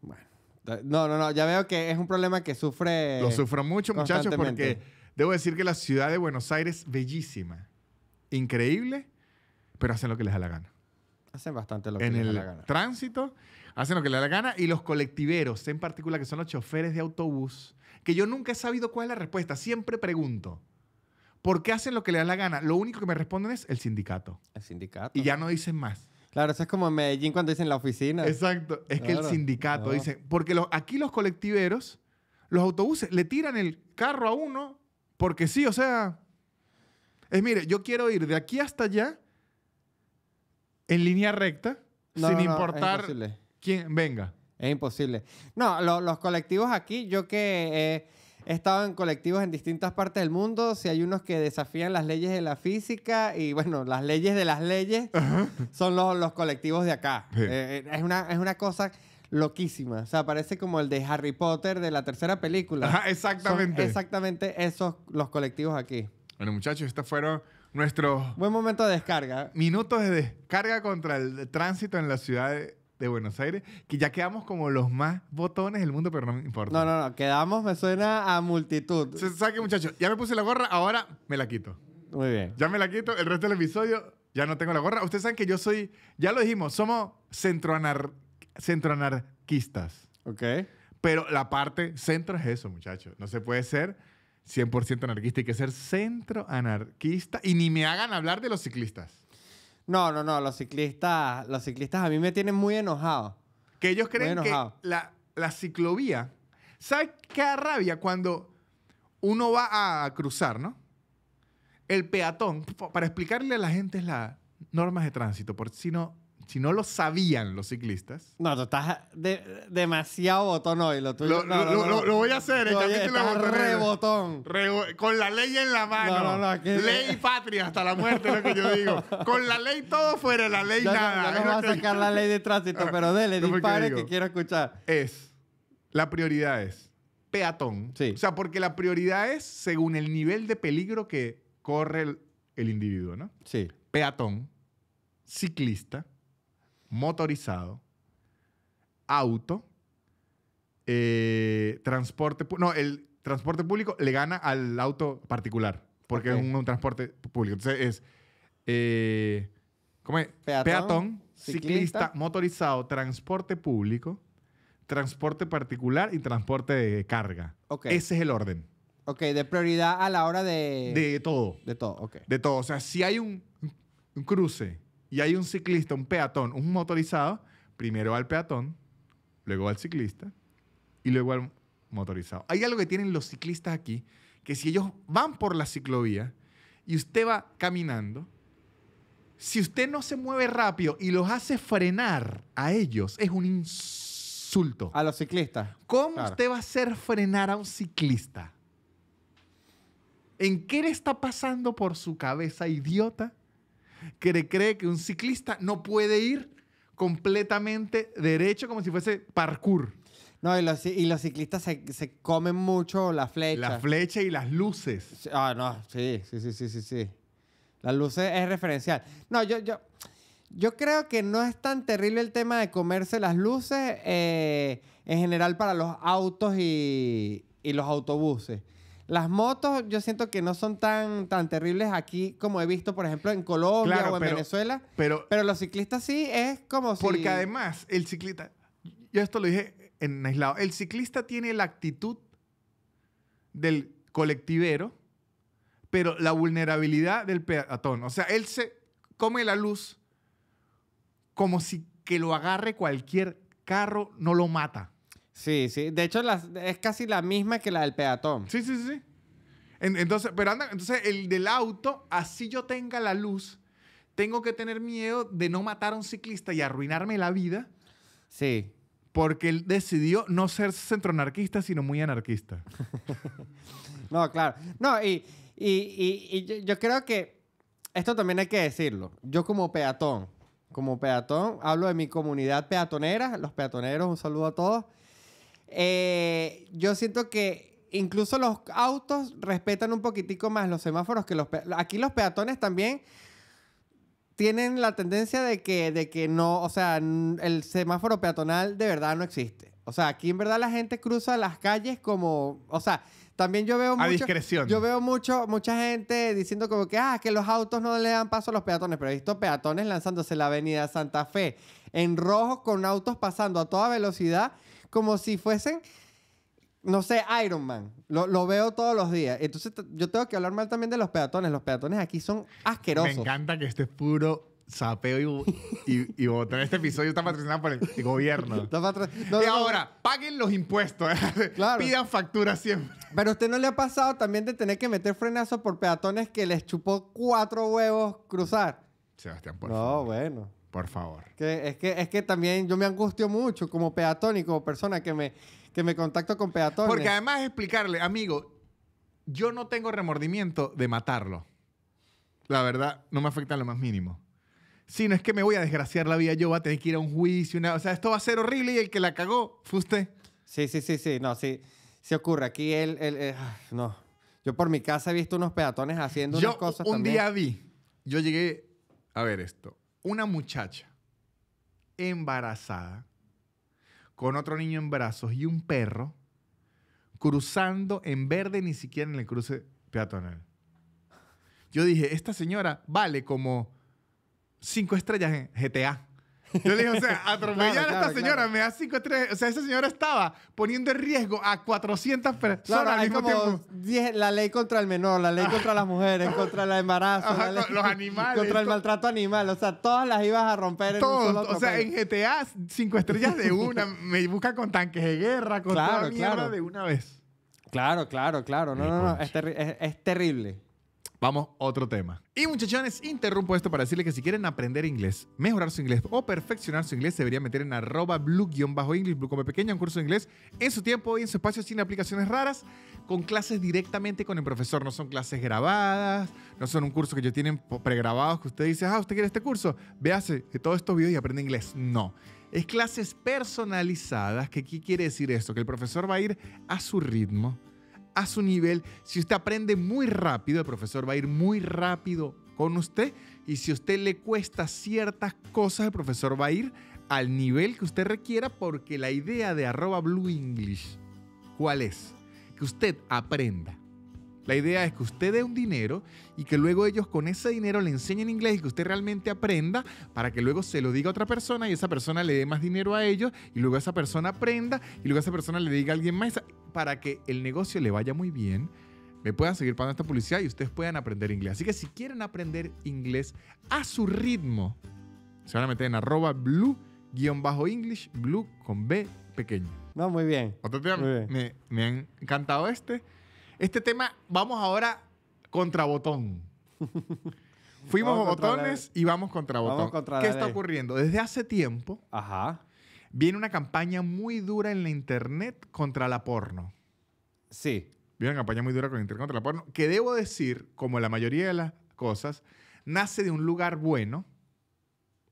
Bueno. No, no, no. Ya veo que es un problema que sufre. Lo sufro mucho, muchachos, porque debo decir que la ciudad de Buenos Aires, bellísima, increíble, pero hacen lo que les da la gana. Hacen bastante lo que les da la gana. En el tránsito, hacen lo que les da la gana. Y los colectiveros, en particular, que son los choferes de autobús, que yo nunca he sabido cuál es la respuesta. Siempre pregunto. ¿Por qué hacen lo que les da la gana? Lo único que me responden es el sindicato. El sindicato. Y ya no dicen más. Claro, eso es como en Medellín cuando dicen la oficina. Exacto. Es que el sindicato, dice... Porque aquí los colectiveros, los autobuses, le tiran el carro a uno porque sí, o sea. Es mire, yo quiero ir de aquí hasta allá en línea recta, sin importar quién venga. Es imposible. No, los colectivos aquí, yo que he estado en colectivos en distintas partes del mundo. Si hay unos que desafían las leyes de la física y, bueno, las leyes de las leyes son los, colectivos de acá. Eh, eh, es, una, es una cosa loquísima. O sea, parece como el de Harry Potter de la tercera película. exactamente. exactamente esos los colectivos aquí. Bueno, muchachos, estos fueron nuestros... Buen momento de descarga. Minutos de descarga contra el tránsito en la ciudad de de Buenos Aires, que ya quedamos como los más botones del mundo, pero no me importa. No, no, no, quedamos, me suena a multitud. ¿Sabes qué, muchachos? Ya me puse la gorra, ahora me la quito. Muy bien. Ya me la quito, el resto del episodio ya no tengo la gorra. Ustedes saben que yo soy, ya lo dijimos, somos centroanar, centroanarquistas. Ok. Pero la parte centro es eso, muchachos. No se puede ser 100% anarquista, hay que ser centroanarquista y ni me hagan hablar de los ciclistas. No, no, no. Los ciclistas, los ciclistas a mí me tienen muy enojado. Que ellos creen que la, la ciclovía. ¿Sabes qué rabia cuando uno va a cruzar, no? El peatón, para explicarle a la gente las normas de tránsito, por si no si no lo sabían los ciclistas. No, tú estás de, demasiado botón hoy. Lo, voy a hacer, rebotón. con la ley en la mano. Ley patria hasta la muerte, es lo que yo digo. Con la ley todo fuera, la ley nada. no voy a sacar la ley de tránsito, pero dele, dispare que quiero escuchar. Es, la prioridad es peatón. Sí. O sea, porque la prioridad es según el nivel de peligro que corre el individuo, ¿no? Sí. Peatón, ciclista, motorizado, auto, eh, transporte, no, el transporte público le gana al auto particular, porque es un, transporte público. Entonces es, eh, ¿cómo es? Peatón, ciclista, motorizado, transporte público, transporte particular y transporte de carga. Ese es el orden. Ok, de prioridad a la hora de... De todo. De todo, ok. De todo. O sea, si hay un cruce y hay un ciclista, un peatón, un motorizado, primero al peatón, luego al ciclista y luego al motorizado. Hay algo que tienen los ciclistas aquí, que si ellos van por la ciclovía y usted va caminando, si usted no se mueve rápido y los hace frenar a ellos, es un insulto. A los ciclistas. ¿Cómo usted va a hacer frenar a un ciclista? ¿En qué le está pasando por su cabeza, idiota? que cree que un ciclista no puede ir completamente derecho como si fuese parkour. No, y los, y los ciclistas se, comen mucho la flecha. Las flechas y las luces. Ah, no, sí, sí, sí, sí, sí, sí. Las luces es referencial. No, yo, yo, yo creo que no es tan terrible el tema de comerse las luces eh, en general para los autos y, y los autobuses. Las motos yo siento que no son tan, tan terribles aquí como he visto, por ejemplo, en Colombia o en Venezuela. Pero, pero los ciclistas sí es como si... Porque además, el ciclista... Yo esto lo dije en aislado. El ciclista tiene la actitud del colectivero, pero la vulnerabilidad del peatón. O sea, él se come la luz como si que lo agarre cualquier carro no lo mata. Sí, sí. De hecho, es casi la misma que la del peatón. Sí, sí, sí. entonces, pero anda, entonces el del auto, así yo tenga la luz, tengo que tener miedo de no matar a un ciclista y arruinarme la vida. Sí. Porque él decidió no ser centroanarquista, sino muy anarquista. no, claro. No, y, yo creo que esto también hay que decirlo. Yo como peatón, como peatón, hablo de mi comunidad peatonera, los peatoneros, un saludo a todos. Eh, yo siento que incluso los autos respetan un poquitico más los semáforos que los aquí los peatones también tienen la tendencia de que de que no, o sea, el semáforo peatonal de verdad no existe. O sea, aquí en verdad la gente cruza las calles como, o sea, también yo veo mucho, Yo veo mucho mucha gente diciendo como que ah, que los autos no le dan paso a los peatones, pero he visto peatones lanzándose la Avenida Santa Fe en rojo con autos pasando a toda velocidad como si fuesen, no sé, Iron Man. Lo, veo todos los días. Entonces yo tengo que hablar mal también de los peatones. Los peatones aquí son asquerosos. Me encanta que este es puro sapeo y, y, botón. Este episodio está patrocinado por el gobierno. y ahora, paguen los impuestos. Pidan facturas siempre. Pero a usted no le ha pasado también de tener que meter frenazo por peatones que les chupó cuatro huevos cruzar. Sebastián, por No, bueno. Por favor. Que es, que, es que también yo me angustio mucho como peatón y como persona que me, que me contacto con peatones. Porque además explicarle, amigo, yo no tengo remordimiento de matarlo. La verdad, no me afecta lo más mínimo. Si no es que me voy a desgraciar la vida, yo voy a tener que ir a un juicio. O sea, esto va a ser horrible y el que la cagó fue usted. Sí, sí, sí, sí. No, sí. Se ocurre. Aquí él. Ah, no. Yo por mi casa he visto unos peatones haciendo unas cosas. Un día vi. Yo llegué a ver esto una muchacha embarazada con otro niño en brazos y un perro cruzando en verde ni siquiera en el cruce peatonal. Yo dije, esta señora vale como cinco estrellas en GTA. Yo le dije, o sea, atropellar a esta señora me da cinco estrellas. O sea, esa señora estaba poniendo en riesgo a 400 personas al mismo como tiempo. la ley contra el menor, la ley contra las mujeres, contra el embarazo, los animales. Contra el maltrato animal. O sea, todas las ibas a romper en todo, un solo O sea, en GTA, cinco estrellas de una. me busca con tanques de guerra, con toda mierda de una vez. Claro, claro, claro. No, no, no. es, es terrible. Vamos otro tema. Y muchachones, interrumpo esto para decirles que si quieren aprender inglés, mejorar su inglés o perfeccionar su inglés, deberían meter en arroba blue inglés, blue como pequeño, un curso de inglés en su tiempo y en su espacio sin aplicaciones raras, con clases directamente con el profesor. No son clases grabadas, no son un curso que yo tienen pregrabados que usted dice, ah, usted quiere este curso, véase todos estos videos y aprende inglés. No es clases personalizadas, que qué quiere decir esto, que el profesor va a ir a su ritmo, a su nivel. Si usted aprende muy rápido, el profesor va a ir muy rápido con usted. Y si a usted le cuesta ciertas cosas, el profesor va a ir al nivel que usted requiera porque la idea de arroba blue english, ¿cuál es? Que usted aprenda la idea es que usted dé un dinero y que luego ellos con ese dinero le enseñen inglés y que usted realmente aprenda para que luego se lo diga a otra persona y esa persona le dé más dinero a ellos y luego esa persona aprenda y luego esa persona le diga a alguien más para que el negocio le vaya muy bien me puedan seguir pagando esta publicidad y ustedes puedan aprender inglés. Así que si quieren aprender inglés a su ritmo, se van a meter en arroba blue-english, blue con B pequeño. No, muy bien. Otro tema, Me, me ha encantado este. Este tema, vamos ahora contra botón. Fuimos botones y vamos contra botón. ¿Qué está ocurriendo? Desde hace tiempo viene una campaña muy dura en la internet contra la porno. Sí. Viene una campaña muy dura contra la porno, que debo decir, como la mayoría de las cosas, nace de un lugar bueno,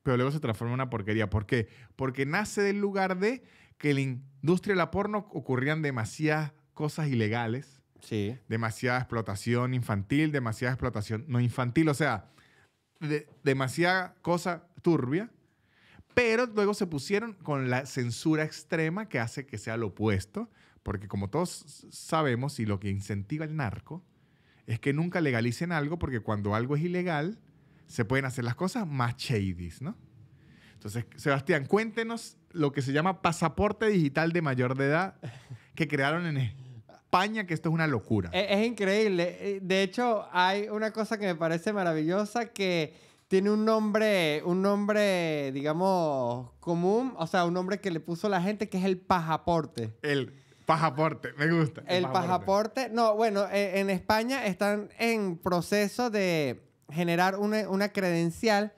pero luego se transforma en una porquería. ¿Por qué? Porque nace del lugar de que en la industria de la porno ocurrían demasiadas cosas ilegales Demasiada explotación infantil, demasiada explotación no infantil, o sea, demasiada cosa turbia. Pero luego se pusieron con la censura extrema que hace que sea lo opuesto, porque como todos sabemos y lo que incentiva el narco es que nunca legalicen algo porque cuando algo es ilegal se pueden hacer las cosas más shady ¿no? Entonces, Sebastián, cuéntenos lo que se llama pasaporte digital de mayor de edad que crearon en e-, España que esto es una locura. Es, increíble. Eh, de hecho, hay una cosa que me parece maravillosa que tiene un nombre, un nombre, digamos, común, o sea, un nombre que le puso la gente que es el pasaporte. El pasaporte, me gusta. El, pasaporte. No, bueno, e, en, España están en proceso de generar una, credencial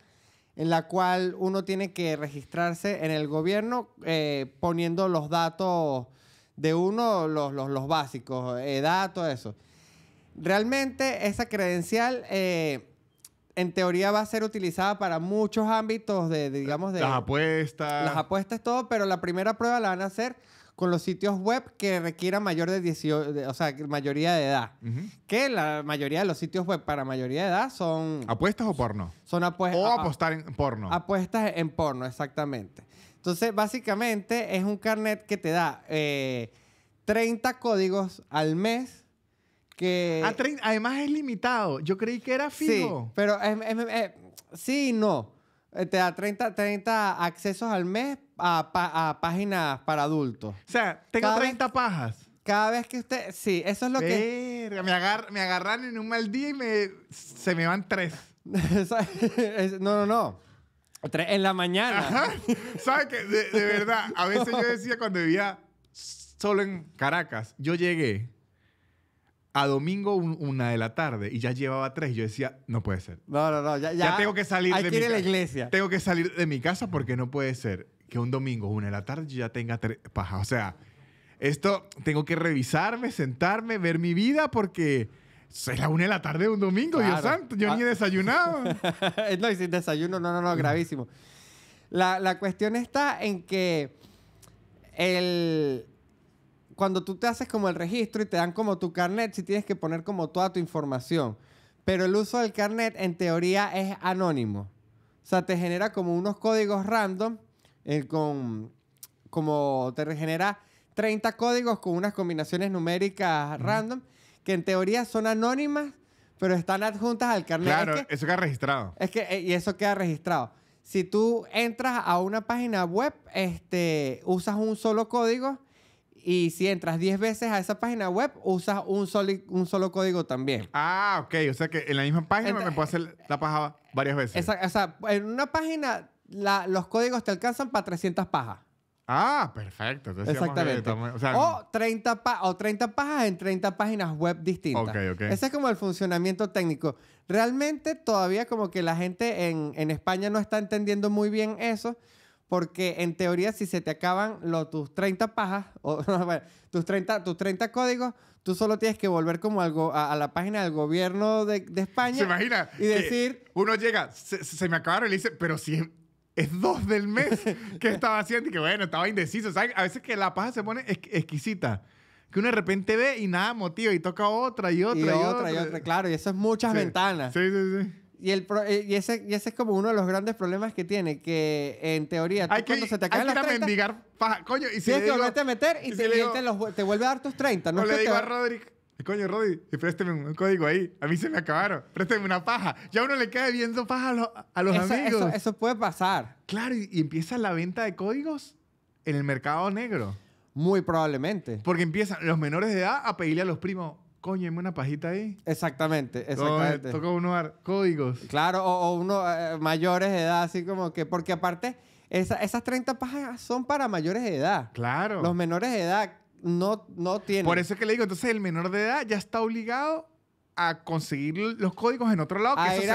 en la cual uno tiene que registrarse en el gobierno eh, poniendo los datos de uno los, los, básicos, eh, edad, todo eso. Realmente esa credencial, eh, en teoría, va a ser utilizada para muchos ámbitos de, digamos, de... Las apuestas. Las apuestas, todo, pero la primera prueba la van a hacer con los sitios web que requieran mayor de 18, o sea, mayoría de edad. Que la mayoría de los sitios web para mayoría de edad son... ¿Apuestas o porno? Son apuestas... O apostar en porno. Apuestas en porno, exactamente. Entonces, básicamente es un carnet que te da 30 eh, códigos al mes. Que... Además es limitado. Yo creí que era fijo. Sí, pero sí y no. Eh, te da 30, 30 accesos al mes a, páginas para adultos. O sea, tengo 30 pajas. Cada vez que usted... Sí, eso es lo que... Me, agarran en un mal día y se me van tres. no, no, no. Tres en la mañana. ¿Sabes qué? De, verdad, a veces yo decía cuando vivía solo en Caracas, yo llegué a domingo una de la tarde y ya llevaba tres. Yo decía, no puede ser. No, no, no. Ya, ya, tengo que salir de mi la iglesia. Tengo que salir de mi casa porque no puede ser que un domingo una de la tarde yo ya tenga tres pajas. O sea, esto tengo que revisarme, sentarme, ver mi vida porque es pues, la una de la tarde de un domingo, Dios santo, yo ah. ni he desayunado. no, y sin desayuno, no, no, no, gravísimo. La, la cuestión está en que el, cuando tú te haces como el registro y te dan como tu carnet, sí tienes que poner como toda tu información. Pero el uso del carnet en teoría es anónimo. O sea, te genera como unos códigos random, con, como te genera 30 códigos con unas combinaciones numéricas random en teoría son anónimas, pero están adjuntas al carnet. Claro, eso queda registrado. Es que, eh, y eso queda registrado. Si tú entras a una página web, este, usas un solo código y si entras 10 veces a esa página web, usas un solo, un solo código también. Ah, ok. O sea que en la misma página me puedo hacer la paja varias veces. o sea, en una página los códigos te alcanzan para 300 pajas. Ah, perfecto. Exactamente. o, o, 30 o pajas en 30 páginas web distintas. Okay, Ese es como el funcionamiento técnico. Realmente todavía como que la gente en, España no está entendiendo muy bien eso, porque en teoría si se te acaban los tus 30 pajas, tus, 30, tus 30 códigos, tú solo tienes que volver como algo a, la página del gobierno de, España. Y decir... Uno llega, se, me acabaron y le dice, pero si es dos del mes que estaba haciendo y que bueno, estaba indeciso. ¿Sabes? A veces que la paja se pone exquisita. Que uno de repente ve y nada motiva y toca otra y otra y, otra, y otra. Claro, y eso es muchas ventanas. Sí, sí, sí. Y, el eh, y, ese, y ese es como uno de los grandes problemas que tiene, que en teoría tú hay cuando se te caen mendigar paja, coño, y si te a meter y, te, vuelve a dar tus 30. No, le digo a Coño, Roddy, présteme un código ahí. A mí se me acabaron. Présteme una paja. Ya uno le queda viendo paja a, los, amigos. Eso, puede pasar. Claro, y, empieza la venta de códigos en el mercado negro. Muy probablemente. Porque empiezan los menores de edad a pedirle a los primos, coño, una pajita ahí. Exactamente, exactamente. Toca uno dar códigos. Claro, o, uno eh, mayores de edad, así como que, porque aparte, esas 30 pajas son para mayores de edad. Claro. Los menores de edad no, tiene. Por eso es que le digo, entonces el menor de edad ya está obligado a conseguir los códigos en otro lado. Que a, ir se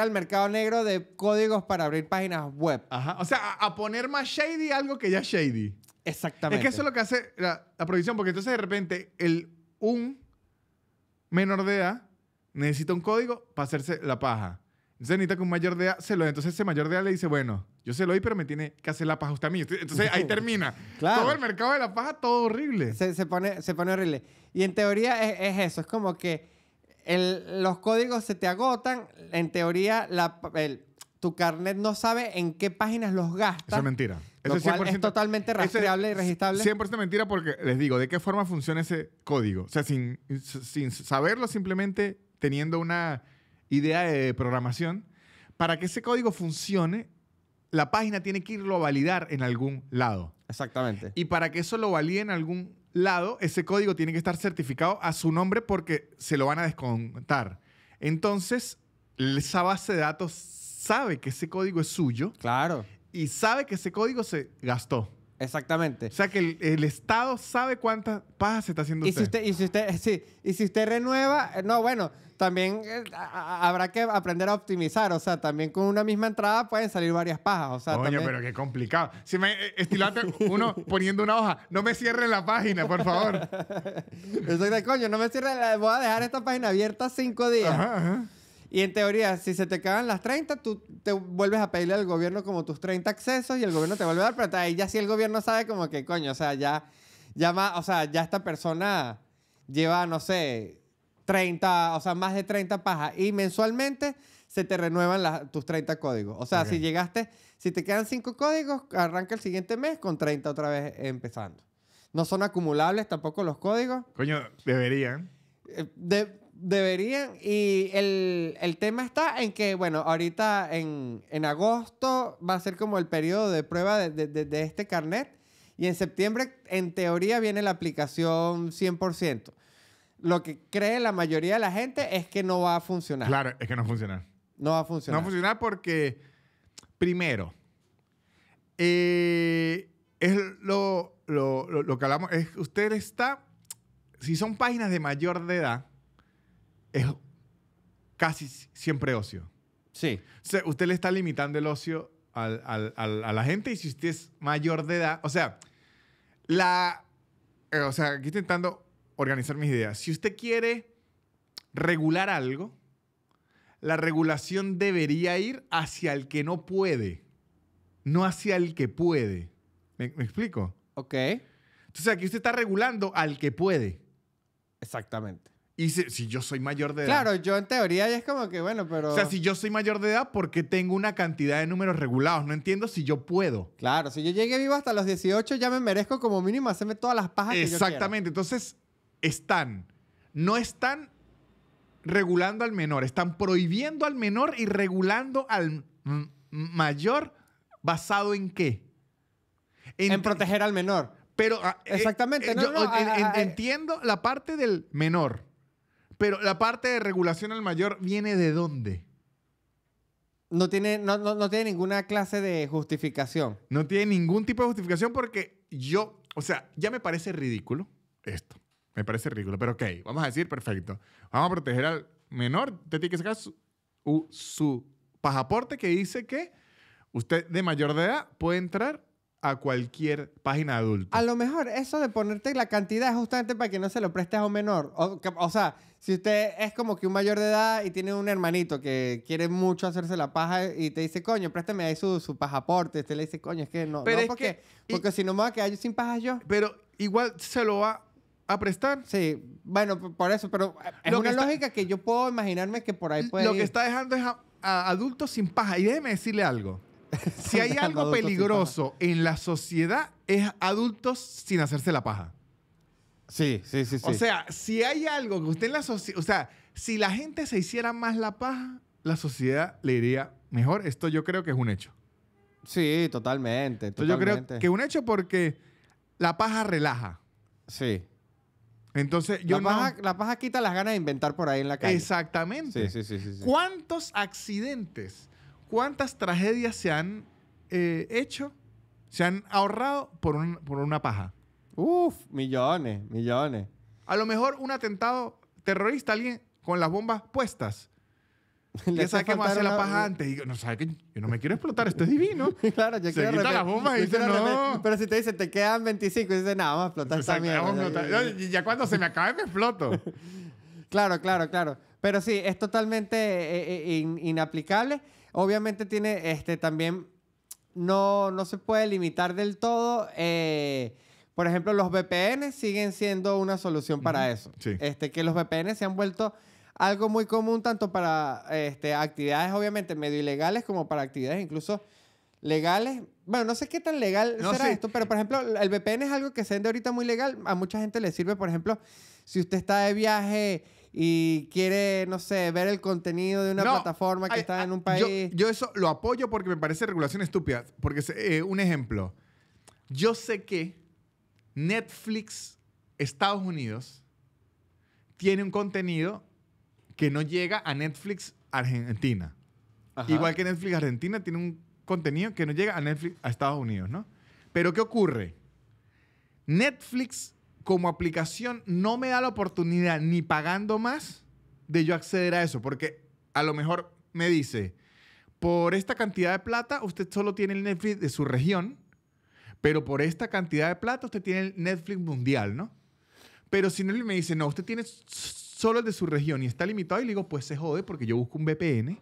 al mercado, negro de códigos para abrir páginas web. Ajá. O sea, a, poner más shady algo que ya shady. Exactamente. Es que eso es lo que hace la, la prohibición, porque entonces de repente el un menor de edad necesita un código para hacerse la paja. Entonces necesita que un mayor de A se lo dé. Entonces ese mayor de A le dice, bueno, yo se lo doy, pero me tiene que hacer la paja usted a mí. Entonces ahí termina. Todo el mercado de la paja, todo horrible. Se, pone, se pone horrible. Y en teoría es, eso. Es como que los códigos se te agotan. En teoría, tu carnet no sabe en qué páginas los gastas. Eso es mentira. Eso lo es totalmente rastreable y registrable. 100% mentira porque les digo, ¿de qué forma funciona ese código? O sea, sin, sin saberlo, simplemente teniendo una idea de programación, para que ese código funcione, la página tiene que irlo a validar en algún lado. Exactamente. Y para que eso lo valide en algún lado, ese código tiene que estar certificado a su nombre porque se lo van a descontar. Entonces, esa base de datos sabe que ese código es suyo. Claro. Y sabe que ese código se gastó. Exactamente. O sea que el, Estado sabe cuántas pajas se está haciendo ¿Y usted? Si usted. Y si usted, sí, y si usted renueva, eh, no, bueno, también eh, habrá que aprender a optimizar. O sea, también con una misma entrada pueden salir varias pajas. Coño, pero qué complicado. Si me eh, estilate uno poniendo una hoja, no me cierre la página, por favor. de coño, no me cierre, la- voy a dejar esta página abierta cinco días. Ajá, ajá. Y en teoría, si se te quedan las 30, tú te vuelves a pedirle al gobierno como tus 30 accesos y el gobierno te vuelve a dar, pero ahí ya si el gobierno sabe como que, coño, o sea, ya, o sea, ya esta persona lleva, no sé, 30, o sea, más de 30 pajas y mensualmente se te renuevan tus 30 códigos. O sea, si llegaste, si te quedan 5 códigos, arranca el siguiente mes con 30 otra vez empezando. No son acumulables tampoco los códigos. Coño, deberían. Eh, de, Deberían. Y el, tema está en que, bueno, ahorita en, en, agosto va a ser como el periodo de prueba de, este carnet. Y en septiembre, en teoría, viene la aplicación 100%. Lo que cree la mayoría de la gente es que no va a funcionar. Claro, es que no va a funcionar. No va a funcionar. No va a funcionar porque, primero, eh, es lo, lo que hablamos, es usted está, si son páginas de mayor de edad, es casi siempre ocio. Sí. usted le está limitando el ocio a la gente y si usted es mayor de edad, o sea, la, eh, o sea, aquí intentando organizar mis ideas. Si usted quiere regular algo, la regulación debería ir hacia el que no puede, no hacia el que puede. me explico? Ok. Entonces aquí usted está regulando al que puede. Exactamente. Y si, yo soy mayor de edad. Claro, yo en teoría ya es como que, bueno, pero. O sea, si yo soy mayor de edad, ¿por qué tengo una cantidad de números regulados? No entiendo si yo puedo. Claro, si yo llegué vivo hasta los 18, ya me merezco como mínimo hacerme todas las pajas que Exactamente. Entonces, están. No están regulando al menor. Están prohibiendo al menor y regulando al mayor. ¿Basado en qué? En, proteger al menor. Pero. Exactamente. yo, entiendo la parte del menor pero la parte de regulación al mayor viene de dónde? No tiene, no, tiene ninguna clase de justificación. No tiene ningún tipo de justificación porque yo, o sea, ya me parece ridículo esto. Me parece ridículo, pero ok, vamos a decir, perfecto. Vamos a proteger al menor. Usted tiene que sacar su, su pasaporte que dice que usted de mayor de edad puede entrar a cualquier página adulta. A lo mejor eso de ponerte la cantidad justamente para que no se lo prestes a un menor. O, sea, si usted es como que un mayor de edad y tiene un hermanito que quiere mucho hacerse la paja y te dice, coño, préstame ahí su, su pasaporte. Usted le dice, coño, es que no. Pero no, es porque, porque si no me voy a quedar yo sin paja yo. Pero igual se lo va a prestar. Sí, bueno, por eso, pero eh, es lo una que lógica que yo puedo imaginarme que por ahí puede Lo que está dejando es a, adultos sin paja. Y déjeme decirle algo. si hay algo peligroso en la sociedad es adultos sin hacerse la paja. Sí, sí, sí, sí. O sea, si hay algo que usted en la sociedad, o sea, si la gente se hiciera más la paja, la sociedad le iría mejor. Esto yo creo que es un hecho. Sí, totalmente. yo creo que es un hecho porque la paja relaja. Sí. Entonces, yo la paja, no... la paja quita las ganas de inventar por ahí en la calle. Exactamente. sí, sí, sí, sí. ¿Cuántos accidentes ¿Cuántas tragedias se han eh, hecho, se han ahorrado por, un, por una paja? Uf, millones, millones. A lo mejor un atentado terrorista, alguien con las bombas puestas. Le sabe que va a la paja antes. Y no, ¿sabe que yo no me quiero explotar, esto es divino. claro, ya quiero las bombas y dice, no. Pero si te dicen, te quedan 25, y dices, nada, vamos a explotar también. ya cuando se me acabe, me exploto. claro, claro, claro. Pero sí, es totalmente eh, eh, inaplicable. Obviamente tiene este también. No, no se puede limitar del todo. Eh, por ejemplo, los VPN siguen siendo una solución para eso. Este, que los VPN se han vuelto algo muy común tanto para este, actividades obviamente medio ilegales como para actividades incluso legales. Bueno, no sé qué tan legal será esto, pero por ejemplo, el VPN es algo que se vende ahorita muy legal. A mucha gente le sirve, por ejemplo, si usted está de viaje y quiere, no sé, ver el contenido de una plataforma que está ah, en un país. Yo, eso lo apoyo porque me parece regulación estúpida. Porque, es eh, un ejemplo, yo sé que Netflix Estados Unidos tiene un contenido que no llega a Netflix Argentina. Igual que Netflix Argentina tiene un contenido que no llega a Netflix a Estados Unidos, ¿no? Pero ¿qué ocurre? Netflix como aplicación no me da la oportunidad ni pagando más de yo acceder a eso, porque a lo mejor me dice, por esta cantidad de plata usted solo tiene el Netflix de su región, pero por esta cantidad de plata usted tiene el Netflix mundial, ¿no? Pero si no, me dice, no, usted tiene solo el de su región y está limitado, y le digo, pues se jode porque yo busco un VPN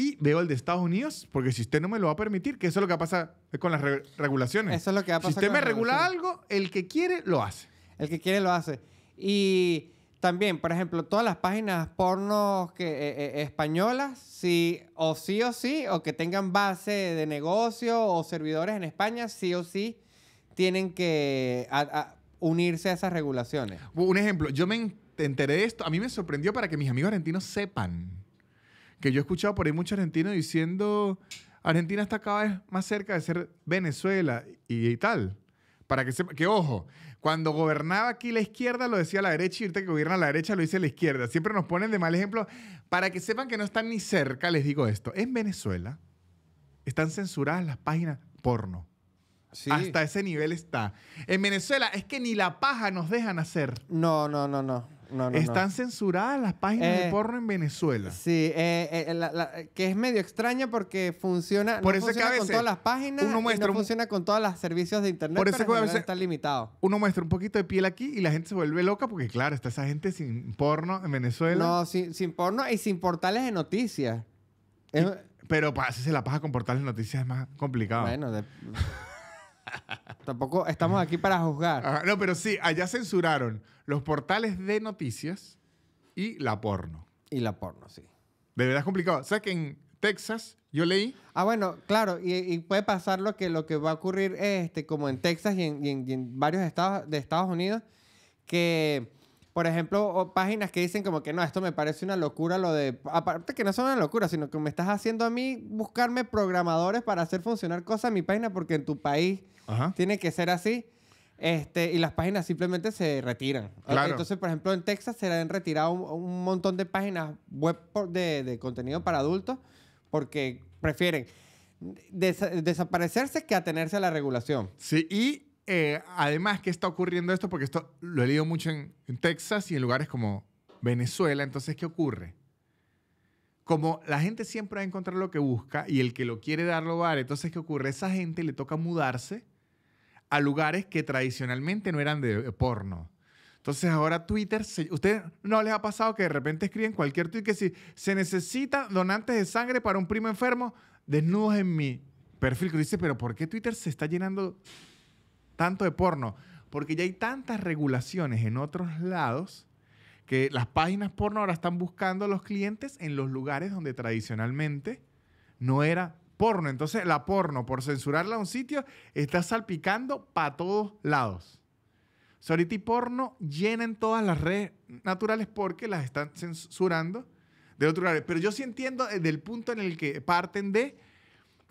y veo el de Estados Unidos, porque si usted no me lo va a permitir, que eso es lo que pasa con las regulaciones. Eso es lo que va a pasar. Si usted me regula algo, el que quiere lo hace. El que quiere lo hace. Y también, por ejemplo, todas las páginas porno que, eh, eh, españolas, sí, o sí o sí, o que tengan base de negocio o servidores en España, sí o sí, tienen que unirse a esas regulaciones. Un ejemplo, yo me enteré de esto, a mí me sorprendió para que mis amigos argentinos sepan que yo he escuchado por ahí muchos argentinos diciendo, Argentina está cada vez más cerca de ser Venezuela y, tal. Para que sepa, que ojo, cuando gobernaba aquí la izquierda lo decía la derecha y ahorita que gobierna la derecha lo dice la izquierda. Siempre nos ponen de mal ejemplo. Para que sepan que no están ni cerca, les digo esto. En Venezuela están censuradas las páginas porno. Hasta ese nivel está. En Venezuela es que ni la paja nos dejan hacer. No, no, no, no. Están censuradas las páginas de eh, porno en Venezuela. Sí, eh, eh, que es medio extraña porque funciona, por no eso funciona con todas las páginas uno no funciona con todos los servicios de internet, por eso está limitado. Uno muestra un poquito de piel aquí y la gente se vuelve loca porque, claro, está esa gente sin porno en Venezuela. No, sin, porno y sin portales de noticias. Pero para Pero hacerse la paja con portales de noticias es más complicado. Bueno, de... Tampoco estamos aquí para juzgar. no, pero sí, allá censuraron los portales de noticias y la porno. Y la porno, sí. De verdad es complicado. O que en Texas yo leí. Ah, bueno, claro, y, puede pasar lo que, lo que va a ocurrir este, como en Texas y en, y varios estados de Estados Unidos, que por ejemplo, páginas que dicen como que no, esto me parece una locura, lo de. Aparte que no son una locura, sino que me estás haciendo a mí buscarme programadores para hacer funcionar cosas en mi página porque en tu país tiene que ser así. Este, y las páginas simplemente se retiran. Ah, entonces, por ejemplo, en Texas se han retirado un, montón de páginas web de, contenido para adultos porque prefieren desaparecerse que atenerse a la regulación. Sí, y eh, además, ¿qué está ocurriendo esto? Porque esto lo he leído mucho en, Texas y en lugares como Venezuela. Entonces, ¿qué ocurre? como la gente siempre va a encontrar lo que busca y el que lo quiere dar lo vale, entonces ¿qué ocurre? Esa gente le toca mudarse a lugares que tradicionalmente no eran de eh, porno. Entonces ahora Twitter, ¿usted no les ha pasado que de repente escriben cualquier tweet que si se necesita donantes de sangre para un primo enfermo, desnudos en mi perfil? Que dice, pero ¿por qué Twitter se está llenando tanto de porno? Porque ya hay tantas regulaciones en otros lados que las páginas porno ahora están buscando a los clientes en los lugares donde tradicionalmente no era porno. Entonces, la porno, por censurarla a un sitio, está salpicando para todos lados. O y porno llenan todas las redes naturales porque las están censurando de otro lado. Pero yo sí entiendo eh, del punto en el que parten de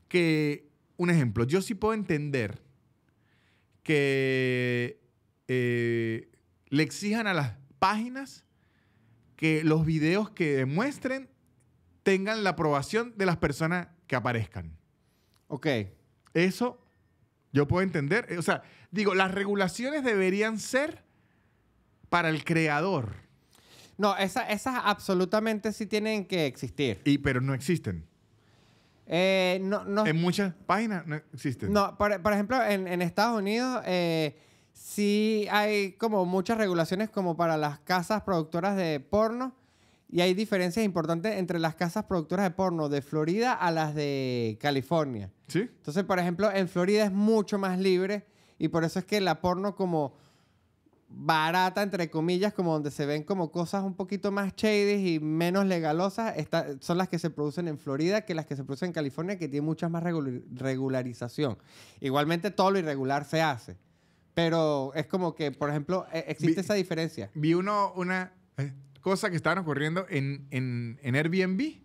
que, un ejemplo, yo sí puedo entender que eh, le exijan a las páginas que los videos que demuestren tengan la aprobación de las personas que aparezcan. Ok. Eso yo puedo entender. O sea, digo, las regulaciones deberían ser para el creador. No, esas absolutamente sí tienen que existir. Y, pero no existen. Eh, no, no, en muchas páginas no existen. No, por, ejemplo, en, Estados Unidos eh, sí hay como muchas regulaciones como para las casas productoras de porno y hay diferencias importantes entre las casas productoras de porno de Florida a las de California. Sí. Entonces, por ejemplo, en Florida es mucho más libre y por eso es que la porno como barata, entre comillas, como donde se ven como cosas un poquito más shady y menos legalosas, son las que se producen en Florida que las que se producen en California, que tiene mucha más regularización. Igualmente todo lo irregular se hace. Pero es como que, por ejemplo, e-, existe esa diferencia. Vi uno, una... Eh, cosas que estaban ocurriendo en, en, en Airbnb,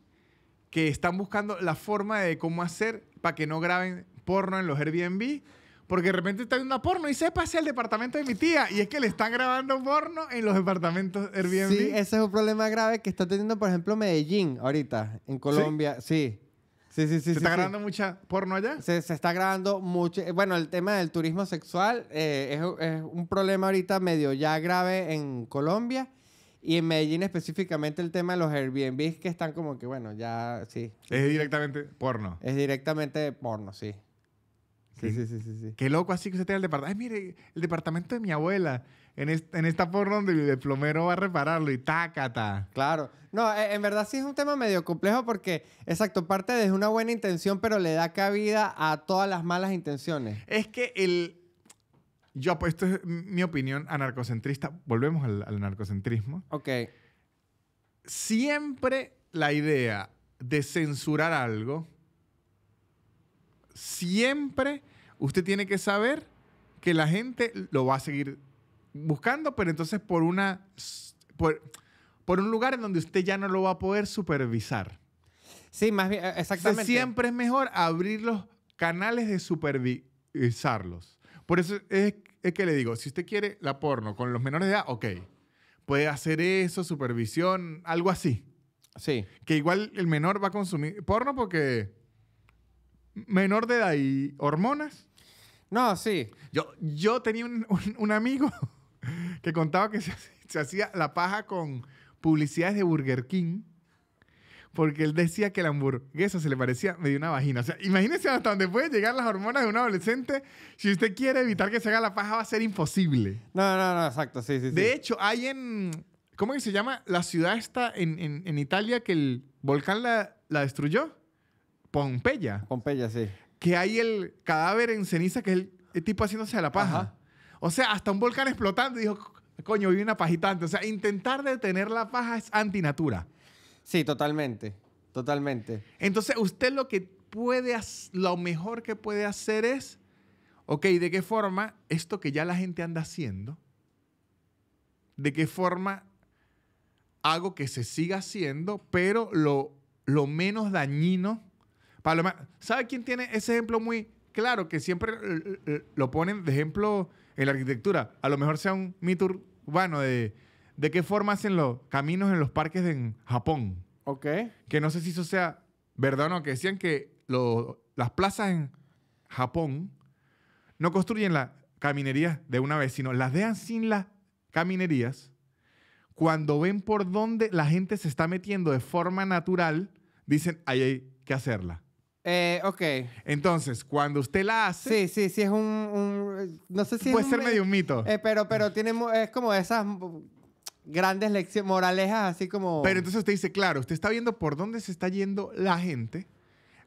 que están buscando la forma de cómo hacer para que no graben porno en los Airbnb. Porque de repente está viendo una porno y se pasa al departamento de mi tía. Y es que le están grabando porno en los departamentos Airbnb. Sí, ese es un problema grave que está teniendo, por ejemplo, Medellín ahorita, en Colombia. Sí. Sí, sí, sí. ¿Se está grabando mucha porno allá? Se, se, está grabando mucho. Eh, bueno, el tema del turismo sexual eh, es, es un problema ahorita medio ya grave en Colombia. Y en Medellín específicamente el tema de los Airbnb que están como que, bueno, ya sí. Es directamente porno. Es directamente porno, sí. Sí, sí, sí, sí, Qué loco así que usted tenga el departamento. Ay, mire, el departamento de mi abuela. En, en esta porno donde el plomero va a repararlo y tácata. Claro. No, e, en verdad sí es un tema medio complejo porque, exacto, parte de una buena intención, pero le da cabida a todas las malas intenciones. Es que el, yo, pues, esto mi opinión anarcocentrista. Volvemos al, narcocentrismo. Ok. Siempre la idea de censurar algo, siempre usted tiene que saber que la gente lo va a seguir buscando, pero entonces por una. Por, un lugar en donde usted ya no lo va a poder supervisar. Sí, más bien, eh, exactamente. siempre es mejor abrir los canales de supervisarlos. Por eso es, que le digo, si usted quiere la porno con los menores de edad, ok, puede hacer eso, supervisión, algo así. Sí. Que igual el menor va a consumir porno porque menor de edad y hormonas. No, sí. Yo, yo tenía un, amigo que contaba que se, se hacía la paja con publicidades de Burger King porque él decía que la hamburguesa se le parecía medio una vagina. O sea, imagínense hasta dónde pueden llegar las hormonas de un adolescente. Si usted quiere evitar que se haga la paja, va a ser imposible. No, no, no, exacto, sí, sí. De hecho, hay en. ¿Cómo que se llama? La ciudad está en, en, en Italia que el volcán la, la, destruyó. Pompeya. Pompeya, sí. Que hay el cadáver en ceniza que es el, tipo haciéndose la paja. O sea, hasta un volcán explotando dijo, coño, vive una pajita antes. O sea, intentar detener la paja es antinatura. Sí, totalmente. Totalmente. Entonces, usted lo que puede, lo mejor que puede hacer es, ok, ¿de qué forma esto que ya la gente anda haciendo, de qué forma hago que se siga haciendo, pero lo, lo menos dañino? ¿Sabe quién tiene ese ejemplo muy claro? Que siempre lo ponen de ejemplo en la arquitectura. A lo mejor sea un mito urbano de de qué forma hacen los caminos en los parques en Japón. Ok. Que no sé si eso sea verdad o no, que decían que las plazas en Japón no construyen las caminerías de una vez, sino las dejan sin las caminerías cuando ven por dónde la gente se está metiendo de forma natural, dicen, ahí hay que hacerla. Eh, ok. Entonces, cuando usted la hace... Sí, sí, sí, es un... no sé si... Puede ser medio un mito. Eh, pero pero es como esas grandes lecciones, moralejas así como... Pero entonces usted dice, claro, usted está viendo por dónde se está yendo la gente,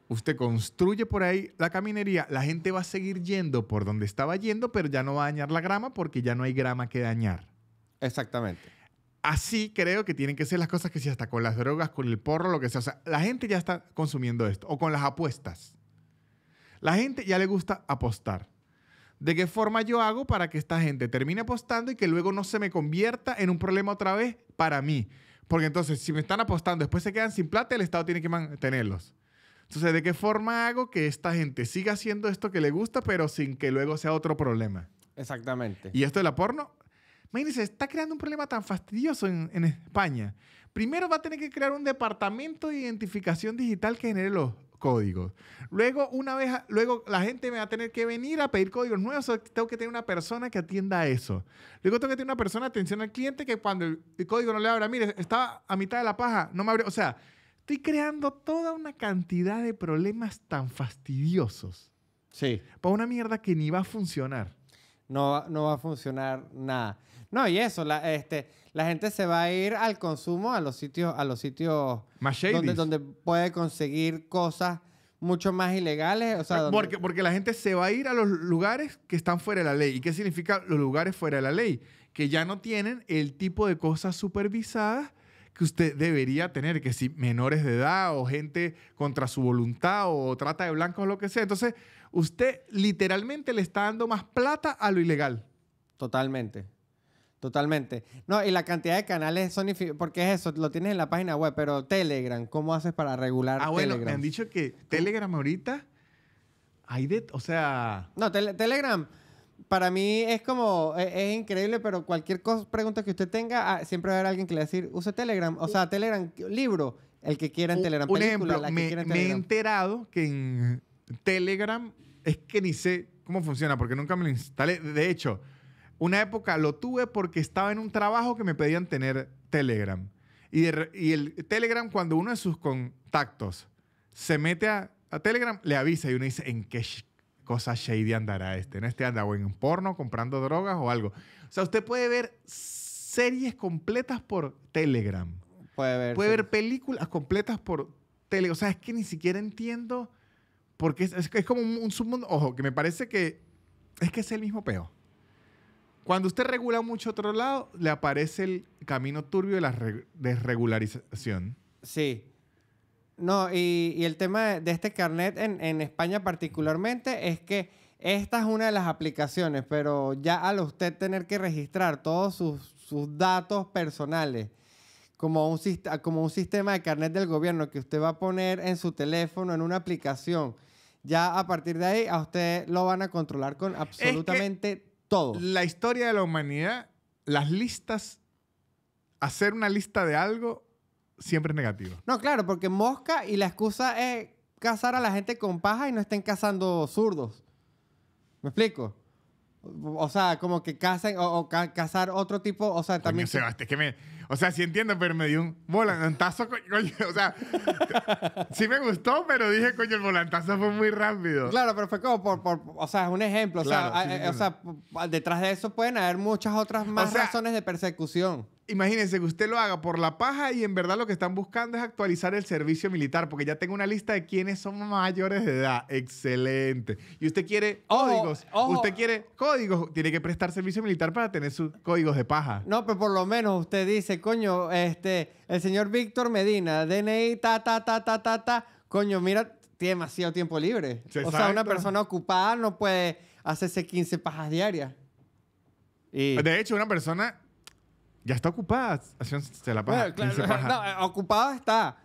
usted construye por ahí la caminería, la gente va a seguir yendo por donde estaba yendo, pero ya no va a dañar la grama porque ya no hay grama que dañar. Exactamente. Así creo que tienen que ser las cosas que si hasta con las drogas, con el porro, lo que sea. O sea, la gente ya está consumiendo esto. O con las apuestas. La gente ya le gusta apostar de qué forma yo hago para que esta gente termine apostando y que luego no se me convierta en un problema otra vez para mí. Porque entonces, si me están apostando, después se quedan sin plata, el Estado tiene que mantenerlos. Entonces, ¿de qué forma hago que esta gente siga haciendo esto que le gusta, pero sin que luego sea otro problema? Exactamente. Y esto de la porno, imagínense, está creando un problema tan fastidioso en España. Primero va a tener que crear un departamento de identificación digital que genere los, códigos. Luego, una vez, luego la gente me va a tener que venir a pedir códigos nuevos. tengo que tener una persona que atienda eso. Luego tengo que tener una persona de atención al cliente que cuando el, código no le abra, mire, estaba a mitad de la paja, no me abrió. O sea, estoy creando toda una cantidad de problemas tan fastidiosos. Sí. Para una mierda que ni va a funcionar. No, no va a funcionar nada. No, y eso, la, este, la gente se va a ir al consumo, a los sitios, a los sitios donde, donde puede conseguir cosas mucho más ilegales. O sea, porque, porque la gente se va a ir a los lugares que están fuera de la ley. ¿Y qué significa los lugares fuera de la ley? Que ya no tienen el tipo de cosas supervisadas que usted debería tener, que si menores de edad o gente contra su voluntad o trata de blancos o lo que sea. Entonces, usted literalmente le está dando más plata a lo ilegal. Totalmente. Totalmente. No, y la cantidad de canales son... Porque es eso, lo tienes en la página web, pero Telegram, ¿cómo haces para regular ah, Telegram? bueno, me han dicho que Telegram ahorita hay de... O sea... No, Telegram para mí es como, e-, es, increíble, pero cualquier cosa, pregunta que usted tenga, ah, siempre va a haber alguien que le va a decir, use Telegram, o sea, Telegram, libro, el que quiera en Telegram. Un ejemplo, me he enterado que en Telegram es que ni sé cómo funciona, porque nunca me lo instalé. De hecho, una época lo tuve porque estaba en un trabajo que me pedían tener Telegram. Y, el Telegram, cuando uno de sus contactos se mete a, Telegram, le avisa y uno dice, ¿en qué cosa shady andará este? ¿En este anda o en porno, comprando drogas o algo? O sea, usted puede ver series completas por Telegram. Puede ver. Puede ver películas completas por Telegram. O sea, es que ni siquiera entiendo porque es, como un, un, submundo. Ojo, que me parece que es que es el mismo peo. Cuando usted regula mucho otro lado, le aparece el camino turbio de la desregularización. Sí. No, y, el tema de este carnet en, España particularmente es que esta es una de las aplicaciones, pero ya al usted tener que registrar todos sus, datos personales como un, como un sistema de carnet del gobierno que usted va a poner en su teléfono, en una aplicación, ya a partir de ahí a usted lo van a controlar con absolutamente todo. La historia de la humanidad, las listas, hacer una lista de algo siempre es negativo. No, claro, porque mosca y la excusa es cazar a la gente con paja y no estén cazando zurdos. ¿Me explico? O sea, como que casen o, casar cazar otro tipo, o sea, también... que me o sea, sí entiendo, pero me dio un volantazo, O sea, sí me gustó, pero dije, coño, el volantazo fue muy rápido. Claro, pero fue como por, por o sea, es un ejemplo. o, sea, detrás de eso pueden haber muchas otras más razones de persecución. Imagínense que usted lo haga por la paja y en verdad lo que están buscando es actualizar el servicio militar, porque ya tengo una lista de quienes son mayores de edad. Excelente. Y usted quiere códigos. Usted quiere códigos. Tiene que prestar servicio militar para tener sus códigos de paja. No, pero por lo menos usted dice coño, este, el señor Víctor Medina, DNI, ta, ta, ta, ta, ta, ta, coño, mira, tiene demasiado tiempo libre. O sea, una persona ocupada no puede hacerse 15 pajas diarias. Y... De hecho, una persona ya está ocupada. Se la ocupada está,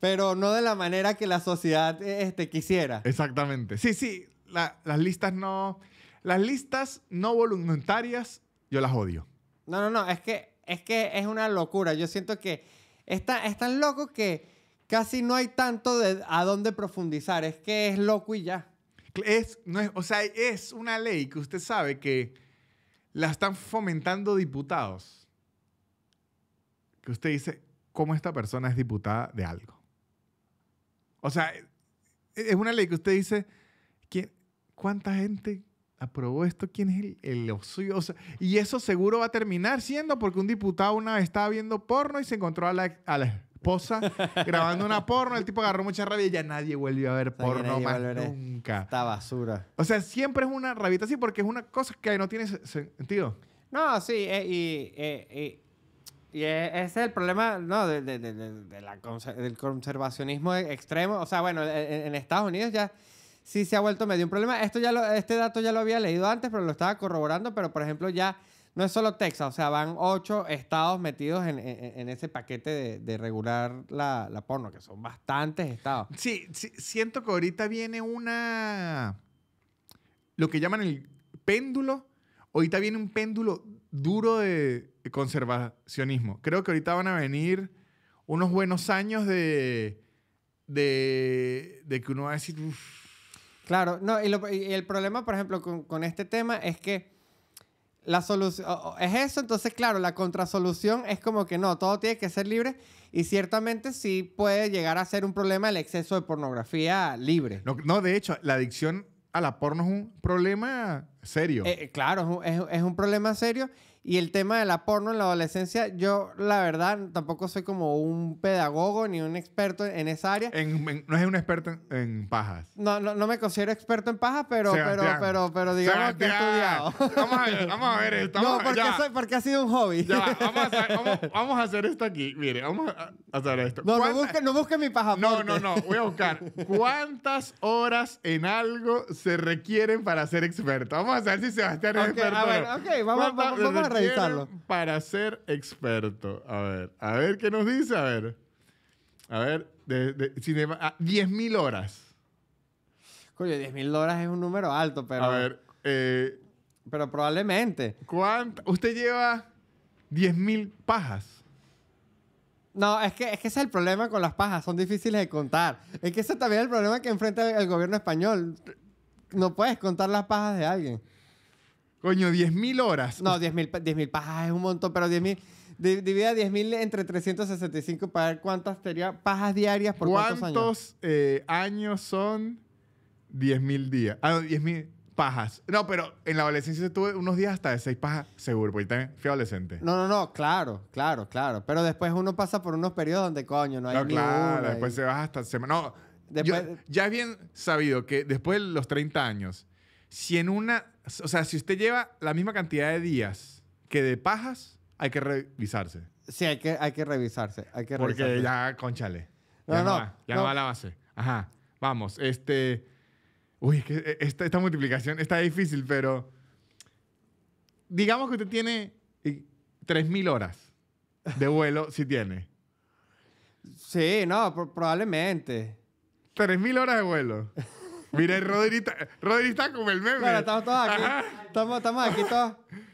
pero no de la manera que la sociedad e, este, quisiera. Exactamente. Sí, sí, las listas no... Las listas no voluntarias, yo las odio. No, no, no, es que es que es una locura. Yo siento que está, es tan loco que casi no hay tanto de a dónde profundizar. Es que es loco y ya. Es, no o sea, es una ley que usted sabe que la están fomentando diputados. Que usted dice, ¿cómo esta persona es diputada de algo? O sea, e, e, es una ley que usted dice, ¿cuánta gente aprobó esto, ¿quién es el, el y eso seguro va a terminar siendo porque un diputado una vez estaba viendo porno y se encontró a la, esposa grabando una porno, el tipo agarró mucha rabia y ya nadie volvió a ver porno más nunca. Está basura. O sea, siempre es una rabita así porque es una cosa que no tiene sentido. No, sí, eh, y, eh, e, ese es el problema ¿no? de, de, la, del conservacionismo extremo. O sea, bueno, en Estados Unidos ya sí se ha vuelto medio un problema. Esto ya este dato ya lo había leído antes, pero lo estaba corroborando, pero por ejemplo ya no es solo Texas, o sea, van ocho estados metidos en, ese paquete de, regular la, porno, que son bastantes estados. Sí, siento que ahorita viene una, lo que llaman el péndulo, ahorita viene un péndulo duro de conservacionismo. Creo que ahorita van a venir unos buenos años de, de, que uno va a decir, Claro, no, y, el problema, por ejemplo, con, este tema es que la solución es eso, entonces, claro, la contrasolución es como que no, todo tiene que ser libre y ciertamente sí puede llegar a ser un problema el exceso de pornografía libre. No, de hecho, la adicción a la porno es un problema serio. Eh, claro, es, es un problema serio y el tema de la porno en la adolescencia, yo la verdad tampoco soy como un pedagogo ni un experto en esa área. no es un experto en, pajas. No, no, no, me considero experto en pajas, pero, pero, pero, pero, digamos que he estudiado. Vamos a ver, vamos a ver esto. No, porque, ha sido un hobby. Ya, vamos, a hacer, vamos, a hacer, esto aquí. Mire, vamos a hacer esto. No, no busque, no busque mi paja. No, no, no. Voy a buscar cuántas horas en algo se requieren para ser experto. Vamos a ver si Sebastián es experto. A ver, ok, vamos, vamos, vamos a para ser experto. A ver, a ver qué nos dice. A ver. A ver, de, de, 10.000 ah, horas. Coño, 10.000 horas es un número alto, pero. A ver. Eh, pero probablemente. Usted lleva mil pajas. No, es que, es que ese es el problema con las pajas, son difíciles de contar. Es que ese también es el problema que enfrenta el gobierno español. No puedes contar las pajas de alguien. Coño, 10.000 horas. No, 10.000 pajas ah, es un montón, pero 10.000. Divida 10.000 entre 365 para ver cuántas pajas diarias por cuántos, ¿Cuántos años. Eh, años son 10.000 días? Ah, no, 10.000 pajas. No, pero en la adolescencia tuve unos días hasta de 6 pajas, seguro, porque también fui adolescente. No, no, no, claro, claro, claro. Pero después uno pasa por unos periodos donde, coño, no hay no, claro, después se va hasta No, después... ya es bien sabido que después de los 30 años, si en una o sea, si usted lleva la misma cantidad de días que de pajas, hay que revisarse. Sí, hay que, hay que revisarse. Hay que Porque ya, conchale. Ya no, va, ya la base. Ajá. Vamos, este. Uy, e, esta, esta multiplicación está difícil, pero. Digamos que usted tiene 3.000 horas de vuelo, si tiene. Sí, no, probablemente. 3.000 horas de vuelo. Mira, Roderita, Roderita, el meme. Bueno, estamos todos aquí. Estamos, aquí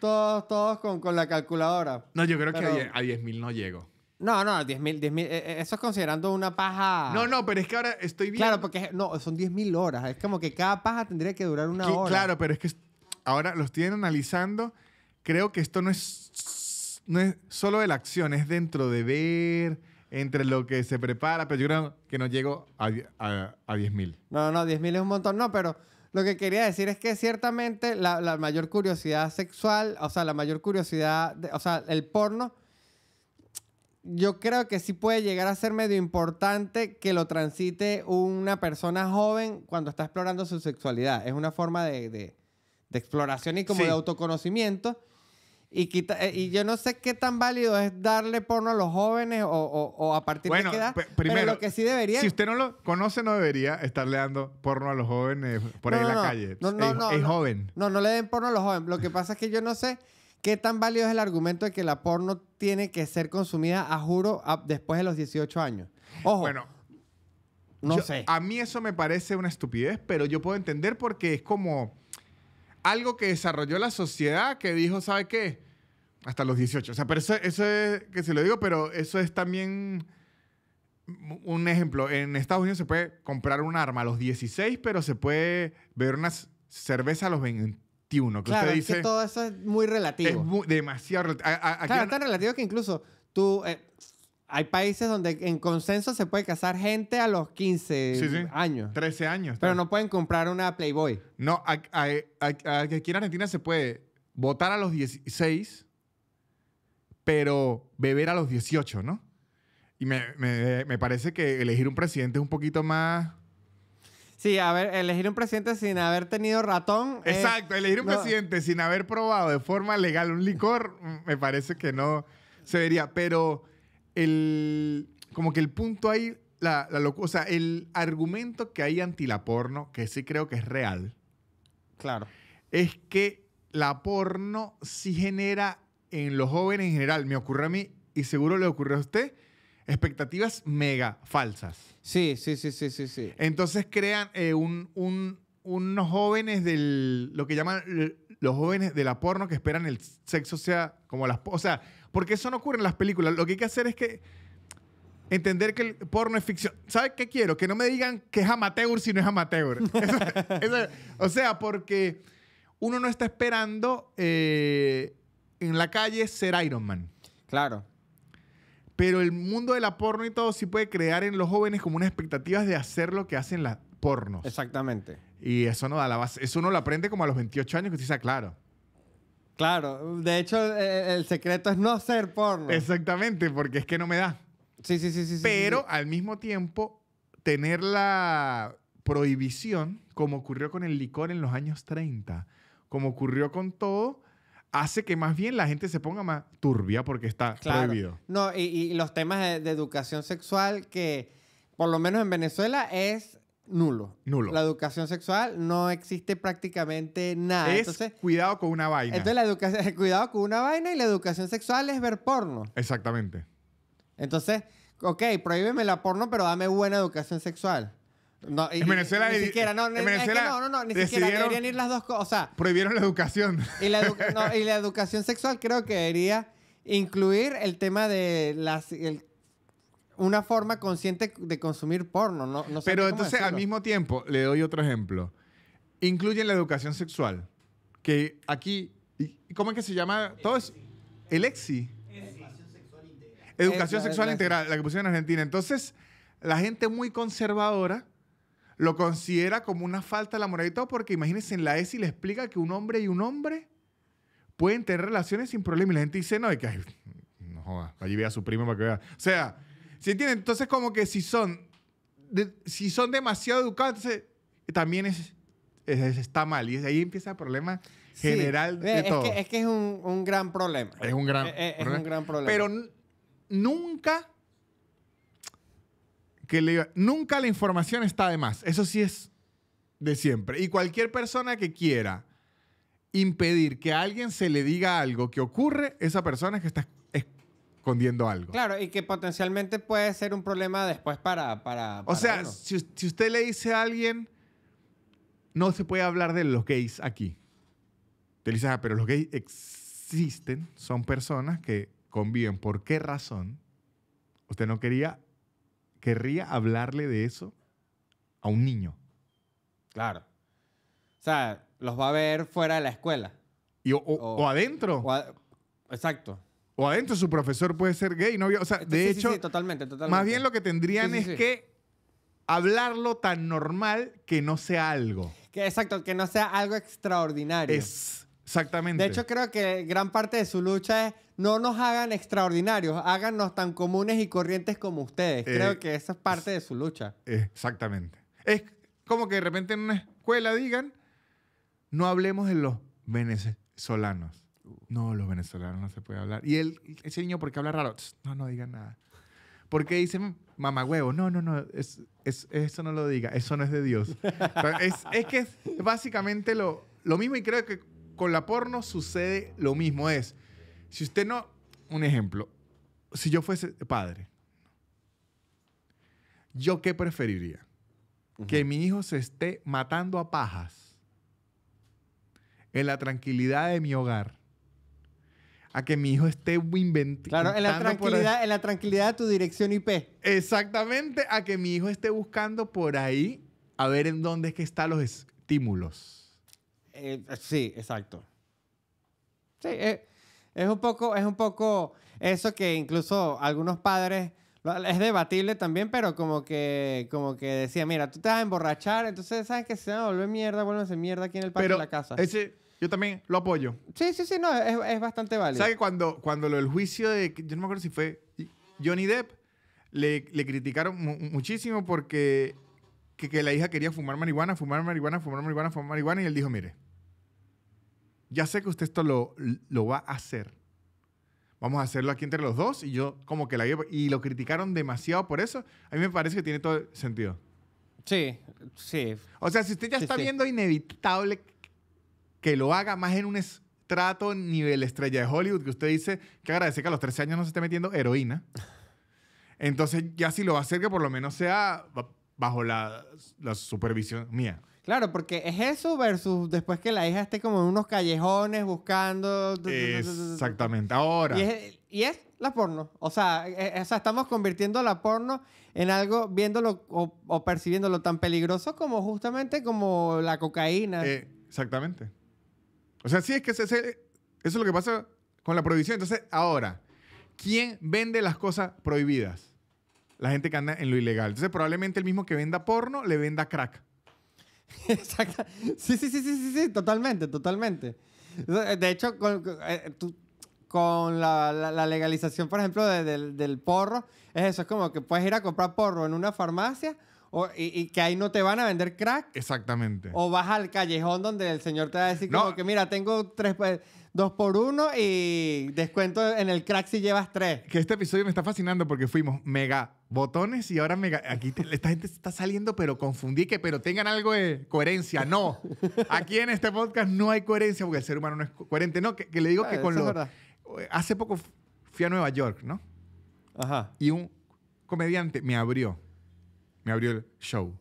todos, todos, con, la calculadora. No, yo creo que a 10.000 no llego. No, no, 10.000. Eh, eh, eso es considerando una paja. No, no, pero es que ahora estoy viendo. Claro, porque no, son 10.000 horas. Es como que cada paja tendría que durar una hora. Claro, pero es que ahora los tienen analizando. Creo que esto no es, no es solo de la acción, es dentro de ver entre lo que se prepara, pero yo creo que no llego a, a, 10.000. No, no, 10.000 es un montón, no, pero lo que quería decir es que ciertamente la, mayor curiosidad sexual, o sea, la mayor curiosidad, o sea, el porno, yo creo que sí puede llegar a ser medio importante que lo transite una persona joven cuando está explorando su sexualidad. Es una forma de, exploración y como de autoconocimiento eh, y, yo no sé qué tan válido es darle porno a los jóvenes o, a partir de qué edad. Primero, pero lo que sí debería. Si usted no lo conoce, no debería estarle dando porno a los jóvenes por ahí en la calle. No, no, es, joven. No, no le den porno a los jóvenes. Lo que pasa es que yo no sé qué tan válido es el argumento de que la porno tiene que ser consumida a juro después de los 18 años. Ojo. Bueno, no sé. A mí eso me parece una estupidez, pero yo puedo entender porque es como algo que desarrolló la sociedad que dijo, ¿sabe qué? Hasta los 18. O sea, pero eso, es, que se lo digo, pero eso es también un ejemplo. En Estados Unidos se puede comprar un arma a los 16, pero se puede beber una cerveza a los 21. claro, todo eso es muy relativo. Es demasiado relativo. Claro, tan relativo que incluso tú, eh, hay países donde en consenso se puede casar gente a los 15 años. 13 años. Pero no pueden comprar una Playboy. No, aquí en Argentina se puede votar a los 16, pero beber a los 18, ¿no? Y me, parece que elegir un presidente es un poquito más... Sí, a ver, elegir un presidente sin haber tenido ratón. Eh, Exacto, elegir un presidente sin haber probado de forma legal un licor, me parece que no se vería. Pero el, como que el punto ahí, la, la o sea, el argumento que hay anti la porno, que sí creo que es real. Claro. Es que la porno sí genera en los jóvenes en general, me ocurre a mí y seguro le ocurre a usted, expectativas mega falsas. Sí, sí, sí, sí, sí. Entonces crean eh, unos jóvenes del, lo que llaman eh, los jóvenes de la porno que esperan el sexo sea como las... O sea, porque eso no ocurre en las películas. Lo que hay que hacer es que entender que el porno es ficción. ¿Sabes qué quiero? Que no me digan que es amateur si no es amateur. o sea, porque uno no está esperando eh, en la calle ser Iron Man. Claro. Pero el mundo de la porno y todo sí puede crear en los jóvenes como unas expectativas de hacer lo que hacen las pornos. Exactamente. Y eso no da la base. Eso uno lo aprende como a los 28 años, que se dice, ah, claro. Claro, de hecho e, e, el secreto es no ser porno. Exactamente, porque es que no me da. Sí, sí, sí, sí. Pero al mismo tiempo, tener la prohibición, como ocurrió con el licor en los años 30, como ocurrió con todo, hace que más bien la gente se ponga más turbia porque está claro. prohibido. No, y, los temas de educación sexual que, por lo menos en Venezuela, es nulo. Nulo. La educación sexual no existe prácticamente nada. entonces, cuidado con una vaina. Entonces, la educación, cuidado con una vaina y la educación sexual es ver porno. Exactamente. Entonces, ok, prohíbeme la porno, pero dame buena educación sexual. en Venezuela ni siquiera, no, no, no, ni siquiera deberían ir las dos cosas. prohibieron la educación. Y la, y la educación sexual creo que debería incluir el tema de las, el, una forma consciente de consumir porno. No, Pero entonces, al mismo tiempo, le doy otro ejemplo. Incluyen la educación sexual. Que aquí. ¿Cómo es que se llama? Todo es. El EXI. Educación sexual integral. Educación sexual integral, la que pusieron en Argentina. Entonces, la gente muy conservadora lo considera como una falta de la moralidad porque imagínense en la exi le explica que un hombre y un hombre pueden tener relaciones sin problema y la gente dice, no, hay que, no joda, allí ve a su primo para que vea. O sea, entonces, como que si son, si son demasiado educados, eh, también es, está mal. Y ahí empieza el problema general de es todo. Que, es que es un, gran problema. Es un gran, eh, eh, problema. Pero nunca. Que nunca la información está de más. Eso sí es de siempre. Y cualquier persona que quiera impedir que a alguien se le diga algo que ocurre, esa persona es que está Claro, y que potencialmente puede ser un problema después para... para, o sea, si, usted le dice a alguien, no se puede hablar de los gays aquí. Te ah, pero los gays existen, son personas que conviven. ¿Por qué razón? Usted no quería, querría hablarle de eso a un niño. Claro. O sea, los va a ver fuera de la escuela. o, adentro. exacto. O adentro su profesor puede ser gay, novio. O sea, eh, de hecho. totalmente, Más bien lo que tendrían es que hablarlo tan normal que no sea algo. Que, exacto, que no sea algo extraordinario. Exactamente. De hecho, creo que gran parte de su lucha es no nos hagan extraordinarios, háganos tan comunes y corrientes como ustedes. Eh, creo que esa es parte de su lucha. Eh, exactamente. Es como que de repente en una escuela digan, no hablemos de los venezolanos. No, los venezolanos no se puede hablar. Y él, ese niño, porque habla raro? No, no diga nada. Porque dicen mamá huevo. No, no, no. Es, eso no lo diga. Eso no es de Dios. es, que es básicamente lo, lo mismo y creo que con la porno sucede lo mismo. Es, si usted no, un ejemplo, si yo fuese padre, ¿yo qué preferiría? Que mi hijo se esté matando a pajas en la tranquilidad de mi hogar a que mi hijo esté inventando. Claro, en la, tranquilidad, en la tranquilidad de tu dirección IP. Exactamente, a que mi hijo esté buscando por ahí a ver en dónde es que están los estímulos. Eh, sí, exacto. Sí, eh, es un poco, es un poco eso que incluso algunos padres es debatible también, pero como que, como que decía, mira, tú te vas a emborrachar, entonces sabes que se vuelve a mierda, vuelve a mierda aquí en el parque de la casa. Ese, yo también lo apoyo. Sí, sí, sí, no, es, bastante válido. ¿Sabes que cuando, cuando lo juicio de. Yo no me acuerdo si fue Johnny Depp, le, criticaron muchísimo porque que, la hija quería fumar marihuana, fumar marihuana, fumar marihuana, fumar marihuana, y él dijo: Mire, ya sé que usted esto lo, va a hacer. Vamos a hacerlo aquí entre los dos. Y yo, como que la. Y lo criticaron demasiado por eso. A mí me parece que tiene todo sentido. Sí, sí. O sea, si usted ya está viendo inevitable que lo haga más en un estrato nivel estrella de Hollywood, que usted dice que agradece que a los 13 años no se esté metiendo heroína. Entonces, ya si lo va a hacer, que por lo menos sea bajo la, supervisión mía. Claro, porque es eso versus después que la hija esté como en unos callejones buscando. Exactamente, ahora. Y es, la porno. E, e, o sea, estamos convirtiendo la porno en algo, viéndolo o, percibiéndolo tan peligroso como justamente como la cocaína. Eh, exactamente. O sea, sí es que eso es lo que pasa con la prohibición. Entonces, ahora, ¿quién vende las cosas prohibidas? La gente que anda en lo ilegal. Entonces, probablemente el mismo que venda porno le venda crack. Sí, sí, sí, sí, sí, sí, totalmente, totalmente. Eh, de hecho, con, eh, la, legalización, por ejemplo, del, del porro, es eso, es como que puedes ir a comprar porro en una farmacia y, que ahí no te van a vender crack. Exactamente. O vas al callejón donde el señor te va a decir no. como que mira, tengo tres, eh, dos por uno y descuento en el crack si llevas tres. Que este episodio me está fascinando porque fuimos mega botones y ahora mega... Aquí esta gente está saliendo pero confundí que pero tengan algo de coherencia. No, aquí en este podcast no hay coherencia porque el ser humano no es coherente. No, que, le digo ah, que con lo... Hace poco fui a Nueva York, ¿no? Ajá. Y un comediante me abrió me abrió el show.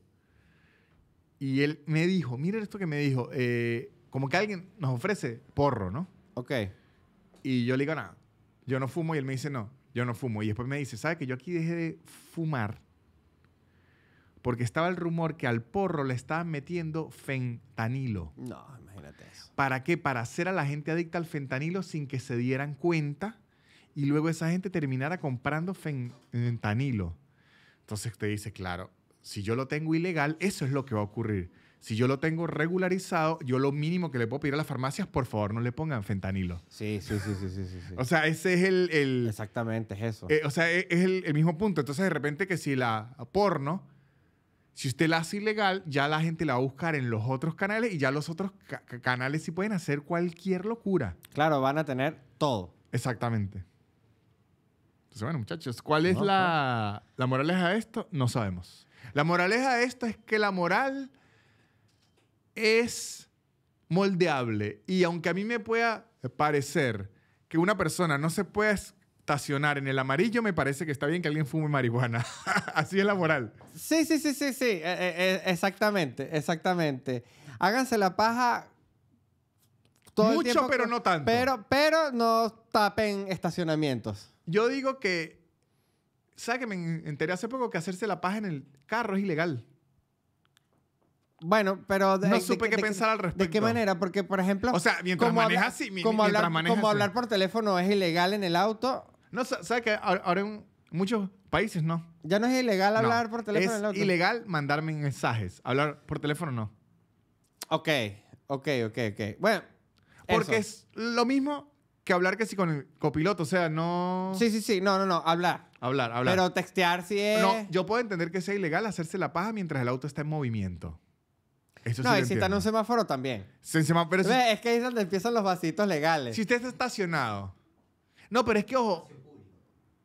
Y él me dijo, mira esto que me dijo, eh, como que alguien nos ofrece porro, ¿no? Ok. Y yo le digo, nada, yo no fumo y él me dice, no, yo no fumo. Y después me dice, ¿sabe que yo aquí dejé de fumar? Porque estaba el rumor que al porro le estaban metiendo fentanilo. No, imagínate eso. ¿Para qué? Para hacer a la gente adicta al fentanilo sin que se dieran cuenta y luego esa gente terminara comprando fentanilo. Entonces usted dice, claro, si yo lo tengo ilegal, eso es lo que va a ocurrir. Si yo lo tengo regularizado, yo lo mínimo que le puedo pedir a las farmacias, por favor, no le pongan fentanilo. Sí, sí, sí, sí, sí. sí, O sea, ese es el... Exactamente, es eso. Eh, o sea, e, es, el, mismo punto. Entonces, de repente que si la porno, si usted la hace ilegal, ya la gente la va a buscar en los otros canales y ya los otros canales sí pueden hacer cualquier locura. Claro, van a tener todo. Exactamente. Entonces, bueno, muchachos, ¿cuál es la, la moraleja de esto? No sabemos. La moraleja de esto es que la moral es moldeable y aunque a mí me pueda parecer que una persona no se puede estacionar en el amarillo, me parece que está bien que alguien fume marihuana. Así es la moral. Sí, sí, sí, sí, sí, eh, eh, eh, exactamente, exactamente. Háganse la paja todo el tiempo, pero no tanto. Pero, pero no tapen estacionamientos. Yo digo que ¿Sabes que me enteré hace poco que hacerse la paja en el carro es ilegal? Bueno, pero... no supe qué pensar al respecto. ¿De qué manera? Porque, por ejemplo... O sea, mientras manejas, como, hablar, por teléfono es ilegal en el auto. No, ¿sabes que Ahora en muchos países no. Ya no es ilegal hablar por teléfono en el auto. Es ilegal mandarme mensajes. Hablar por teléfono no. Ok, ok, ok, ok. Bueno, Porque es lo mismo que hablar que si con el copiloto. O sea, no... Sí, sí, sí. No, no, no. Hablar. Hablar, hablar. Pero textear si es. No, yo puedo entender que sea ilegal hacerse la paja mientras el auto está en movimiento. Eso no, y si está en un semáforo también. Es que ahí es donde empiezan los vasitos legales. Si usted está estacionado. No, pero es que, ojo,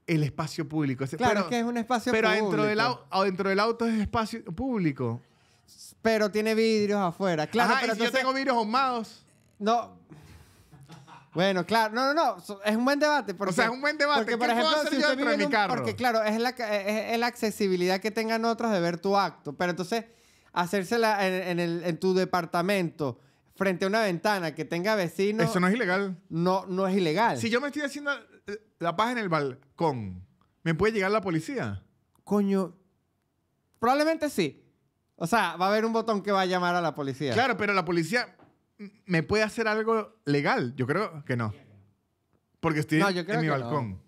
el espacio público. Claro, es que es un espacio pero público. Pero dentro del auto es espacio público. Pero tiene vidrios afuera. Claro, Ajá, pero yo tengo vidrios ahumados. No, bueno, claro, no, no, no, es un buen debate. Porque, o sea, es un buen debate. Porque, por ejemplo, si mi carro? Porque, claro, es la, accesibilidad que tengan otros de ver tu acto. Pero entonces, hacérsela en, en tu departamento frente a una ventana que tenga vecinos. Eso no es ilegal. No, no es ilegal. Si yo me estoy haciendo eh, la paz en el balcón, ¿me puede llegar la policía? Coño, probablemente sí. O sea, va a haber un botón que va a llamar a la policía. Claro, pero la policía ¿me puede hacer algo legal? Yo creo que no. Porque estoy en mi balcón.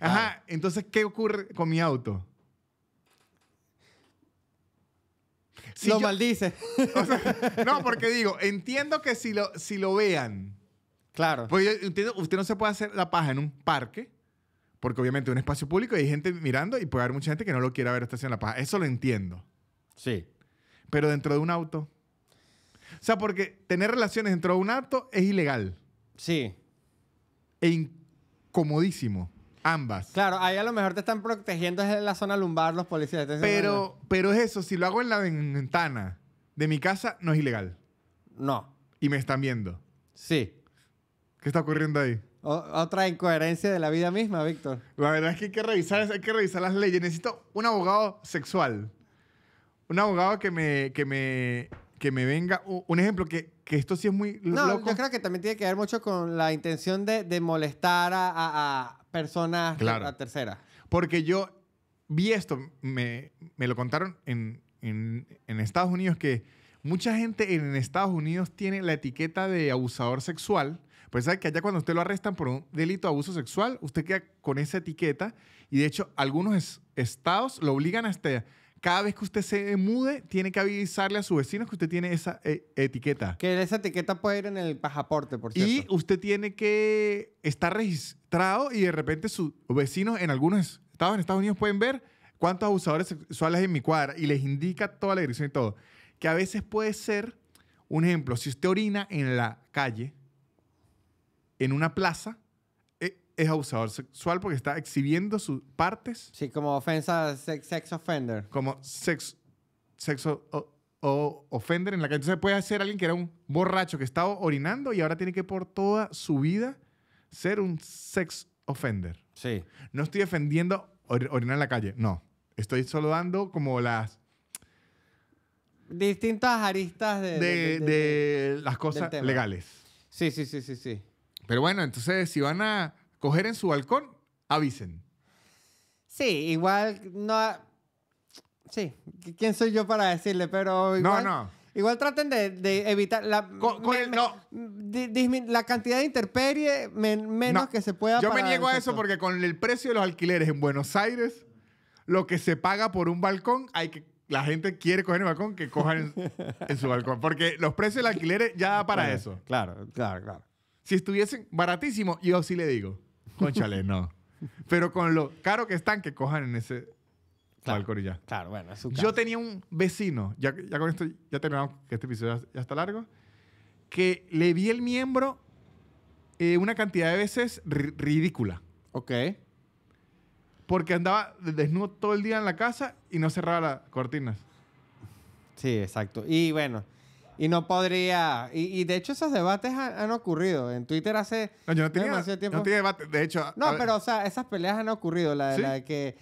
Ajá, entonces, ¿qué ocurre con mi auto? Si lo maldice. no, porque digo, entiendo que si lo, si lo vean. Claro. usted no se puede hacer la paja en un parque, porque obviamente es un espacio público y hay gente mirando y puede haber mucha gente que no lo quiera ver estación la paja. Eso lo entiendo. Sí. Pero dentro de un auto. O sea, porque tener relaciones dentro de un acto es ilegal Sí. e incomodísimo. Ambas. Claro, ahí a lo mejor te están protegiendo desde la zona lumbar los policías. Este pero, pero es eso, si lo hago en la ventana de mi casa, no es ilegal. No, Y me están viendo. sí. ¿Qué está ocurriendo ahí? otra incoherencia de la vida misma, Víctor. La verdad es que hay que revisar, hay que revisar las leyes. Necesito un abogado sexual. Un abogado que me, que me que me venga un ejemplo que, esto sí es muy no, Yo creo que también tiene que ver mucho con la intención de, molestar a, a, personas claro. a terceras. Porque yo vi esto, me, lo contaron en, Estados Unidos, que mucha gente en Estados Unidos tiene la etiqueta de abusador sexual. Pues sabe que allá cuando usted lo arrestan por un delito de abuso sexual, usted queda con esa etiqueta. Y de hecho, algunos estados lo obligan a este cada vez que usted se mude, tiene que avisarle a sus vecinos que usted tiene esa eh, etiqueta. Que esa etiqueta puede ir en el pasaporte, por cierto. Y usted tiene que estar registrado y de repente sus vecinos en algunos estados en Estados Unidos pueden ver cuántos abusadores sexuales hay en mi cuadra y les indica toda la dirección y todo. Que a veces puede ser, un ejemplo, si usted orina en la calle, en una plaza, es abusador sexual porque está exhibiendo sus partes. Sí, como ofensa, sex, offender. Como sex, sexo o, offender en la calle. Entonces puede ser alguien que era un borracho que estaba orinando y ahora tiene que por toda su vida ser un sex offender. Sí. No estoy defendiendo orinar en la calle, no. Estoy solo dando como las distintas aristas de, de, de las cosas legales. Sí, sí, sí, sí, sí. Pero bueno, entonces si van a coger en su balcón, avisen. Sí, igual no. Sí, ¿quién soy yo para decirle? Pero no, no. Igual traten de, evitar la, la cantidad de interperie menos que se pueda. Yo me niego a eso porque con el precio de los alquileres en Buenos Aires, lo que se paga por un balcón, hay que la gente quiere coger el balcón, que cojan en, su balcón. Porque los precios de los alquileres ya da para eso. Claro, claro, claro. Si estuviesen baratísimo yo sí le digo. Conchale, no. Pero con lo caro que están, que cojan en ese claro, ya. Claro, bueno, es Yo tenía un vecino, ya, con esto ya terminamos, que este episodio ya, está largo, que le vi el miembro eh, una cantidad de veces ridícula. Ok. Porque andaba desnudo todo el día en la casa y no cerraba las cortinas. Sí, exacto. Y bueno, y no podría. Y, de hecho, esos debates han, ocurrido. En Twitter hace. No, yo no tenía, No tiene debate. De hecho. No, pero, o sea, esas peleas han ocurrido. La de, la que.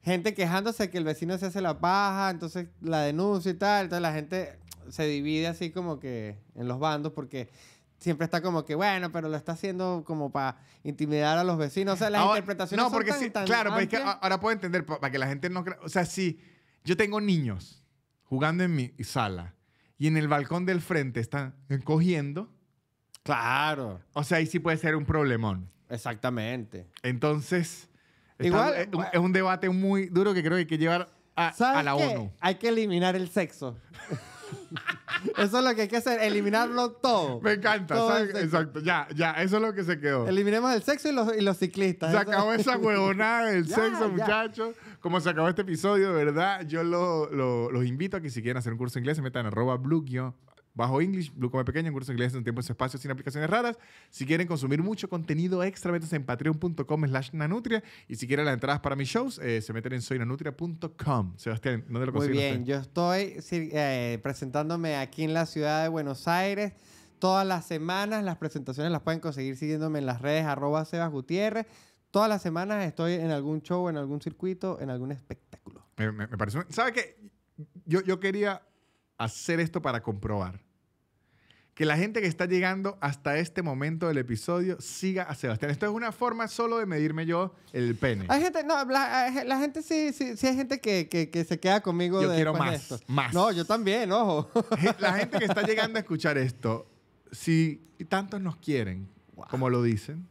Gente quejándose que el vecino se hace la paja, entonces la denuncia y tal. Entonces la gente se divide así como que en los bandos porque siempre está como que bueno, pero lo está haciendo como para intimidar a los vecinos. O sea, las interpretaciones no, porque sí, claro, pero es que ahora puedo entender para que la gente no crea. O sea, si yo tengo niños jugando en mi sala y en el balcón del frente están cogiendo. Claro. O sea, ahí sí puede ser un problemón. Exactamente. Entonces, Igual, es un debate muy duro que creo que hay que llevar a, la qué? ONU. Hay que eliminar el sexo. eso es lo que hay que hacer, eliminarlo todo. Me encanta, exacto. Ya, ya, eso es lo que se quedó. Eliminemos el sexo y los, y los ciclistas. Se acabó esa huevonada del sexo, muchachos como se acabó este episodio, de verdad, yo los invito a que si quieren hacer un curso de inglés, se metan arroba blue bajo English, Blue como pequeño, en curso de inglés en tiempo y espacio sin aplicaciones raras. Si quieren consumir mucho contenido extra, métanse en patreon.com slash nanutria. Y si quieren las entradas para mis shows, eh, se meten en soynanutria.com. Sebastián, ¿dónde lo consigues? Muy bien, yo estoy eh, presentándome aquí en la ciudad de Buenos Aires. Todas las semanas las presentaciones las pueden conseguir siguiéndome en las redes arroba Sebas Gutiérrez. Todas las semanas estoy en algún show, en algún circuito, en algún espectáculo. Me, parece... ¿Sabes qué? Yo, yo quería hacer esto para comprobar que la gente que está llegando hasta este momento del episodio siga a Sebastián. Esto es una forma solo de medirme yo el pene. Hay gente, no, la, eh, la gente sí, sí, hay gente que, que, se queda conmigo. Yo quiero más, más. No, yo también, ojo. La gente que está llegando a escuchar esto, si tantos nos quieren, como lo dicen,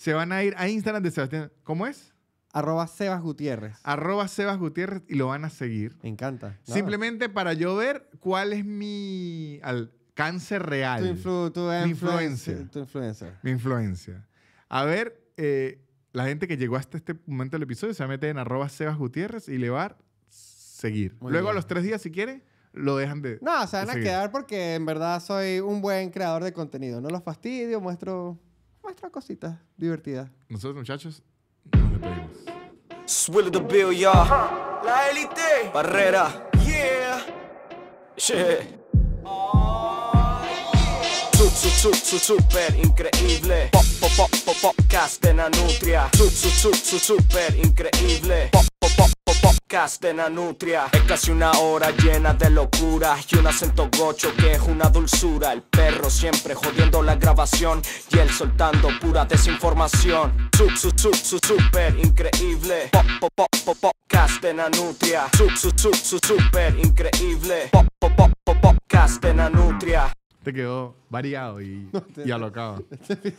se van a ir a Instagram de Sebastián. ¿Cómo es? Arroba Sebas Gutiérrez. Arroba Sebas Gutiérrez y lo van a seguir. Me encanta. Simplemente para yo ver cuál es mi alcance real. Tu, mi influencia. Tu influencia. Mi influencia. A ver, eh, la gente que llegó hasta este momento del episodio se va a meter en arroba Sebas Gutiérrez y le va a seguir. Luego a los tres días, si quiere, lo dejan de. No, se van a quedar porque en verdad soy un buen creador de contenido. No los fastidio, muestro muestra cositas divertidas. Nosotros, muchachos, no despedimos. Swill the bill, ya, La élite. Barrera. Yeah. Yeah. Su, su, super increíble. Pop, pop, pop, pop, de nutria. Su, su, super increíble. Pop, Castena nutria, Es casi una hora llena de locura Y un acento gocho que es una dulzura El perro siempre jodiendo la grabación Y él soltando pura desinformación Sub, super increíble Pop, pop, pop, pop, podcast de Nanutria super increíble Pop, pop, pop, pop, podcast de te quedó variado y, este, y alocado.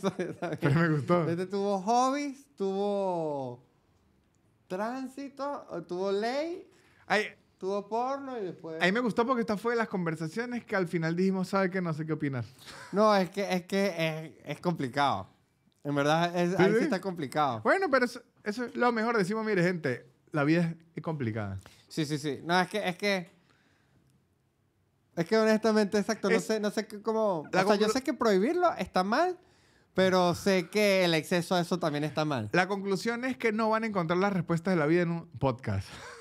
Pero me gustó. Este tuvo hobbies, tuvo tránsito, tuvo ley, tuvo porno y después... A mí me gustó porque esta fue de las conversaciones que al final dijimos, sabe qué? no sé qué opinar. No, es que es, que es, complicado. En verdad, ahí sí está complicado. Bueno, pero eso, es lo mejor. Decimos, mire, gente, la vida es complicada. Sí, sí, sí. No, es que... Es que es que honestamente, exacto, no sé, no sé cómo... O sea, yo sé que prohibirlo está mal, pero sé que el exceso a eso también está mal. La conclusión es que no van a encontrar las respuestas de la vida en un podcast.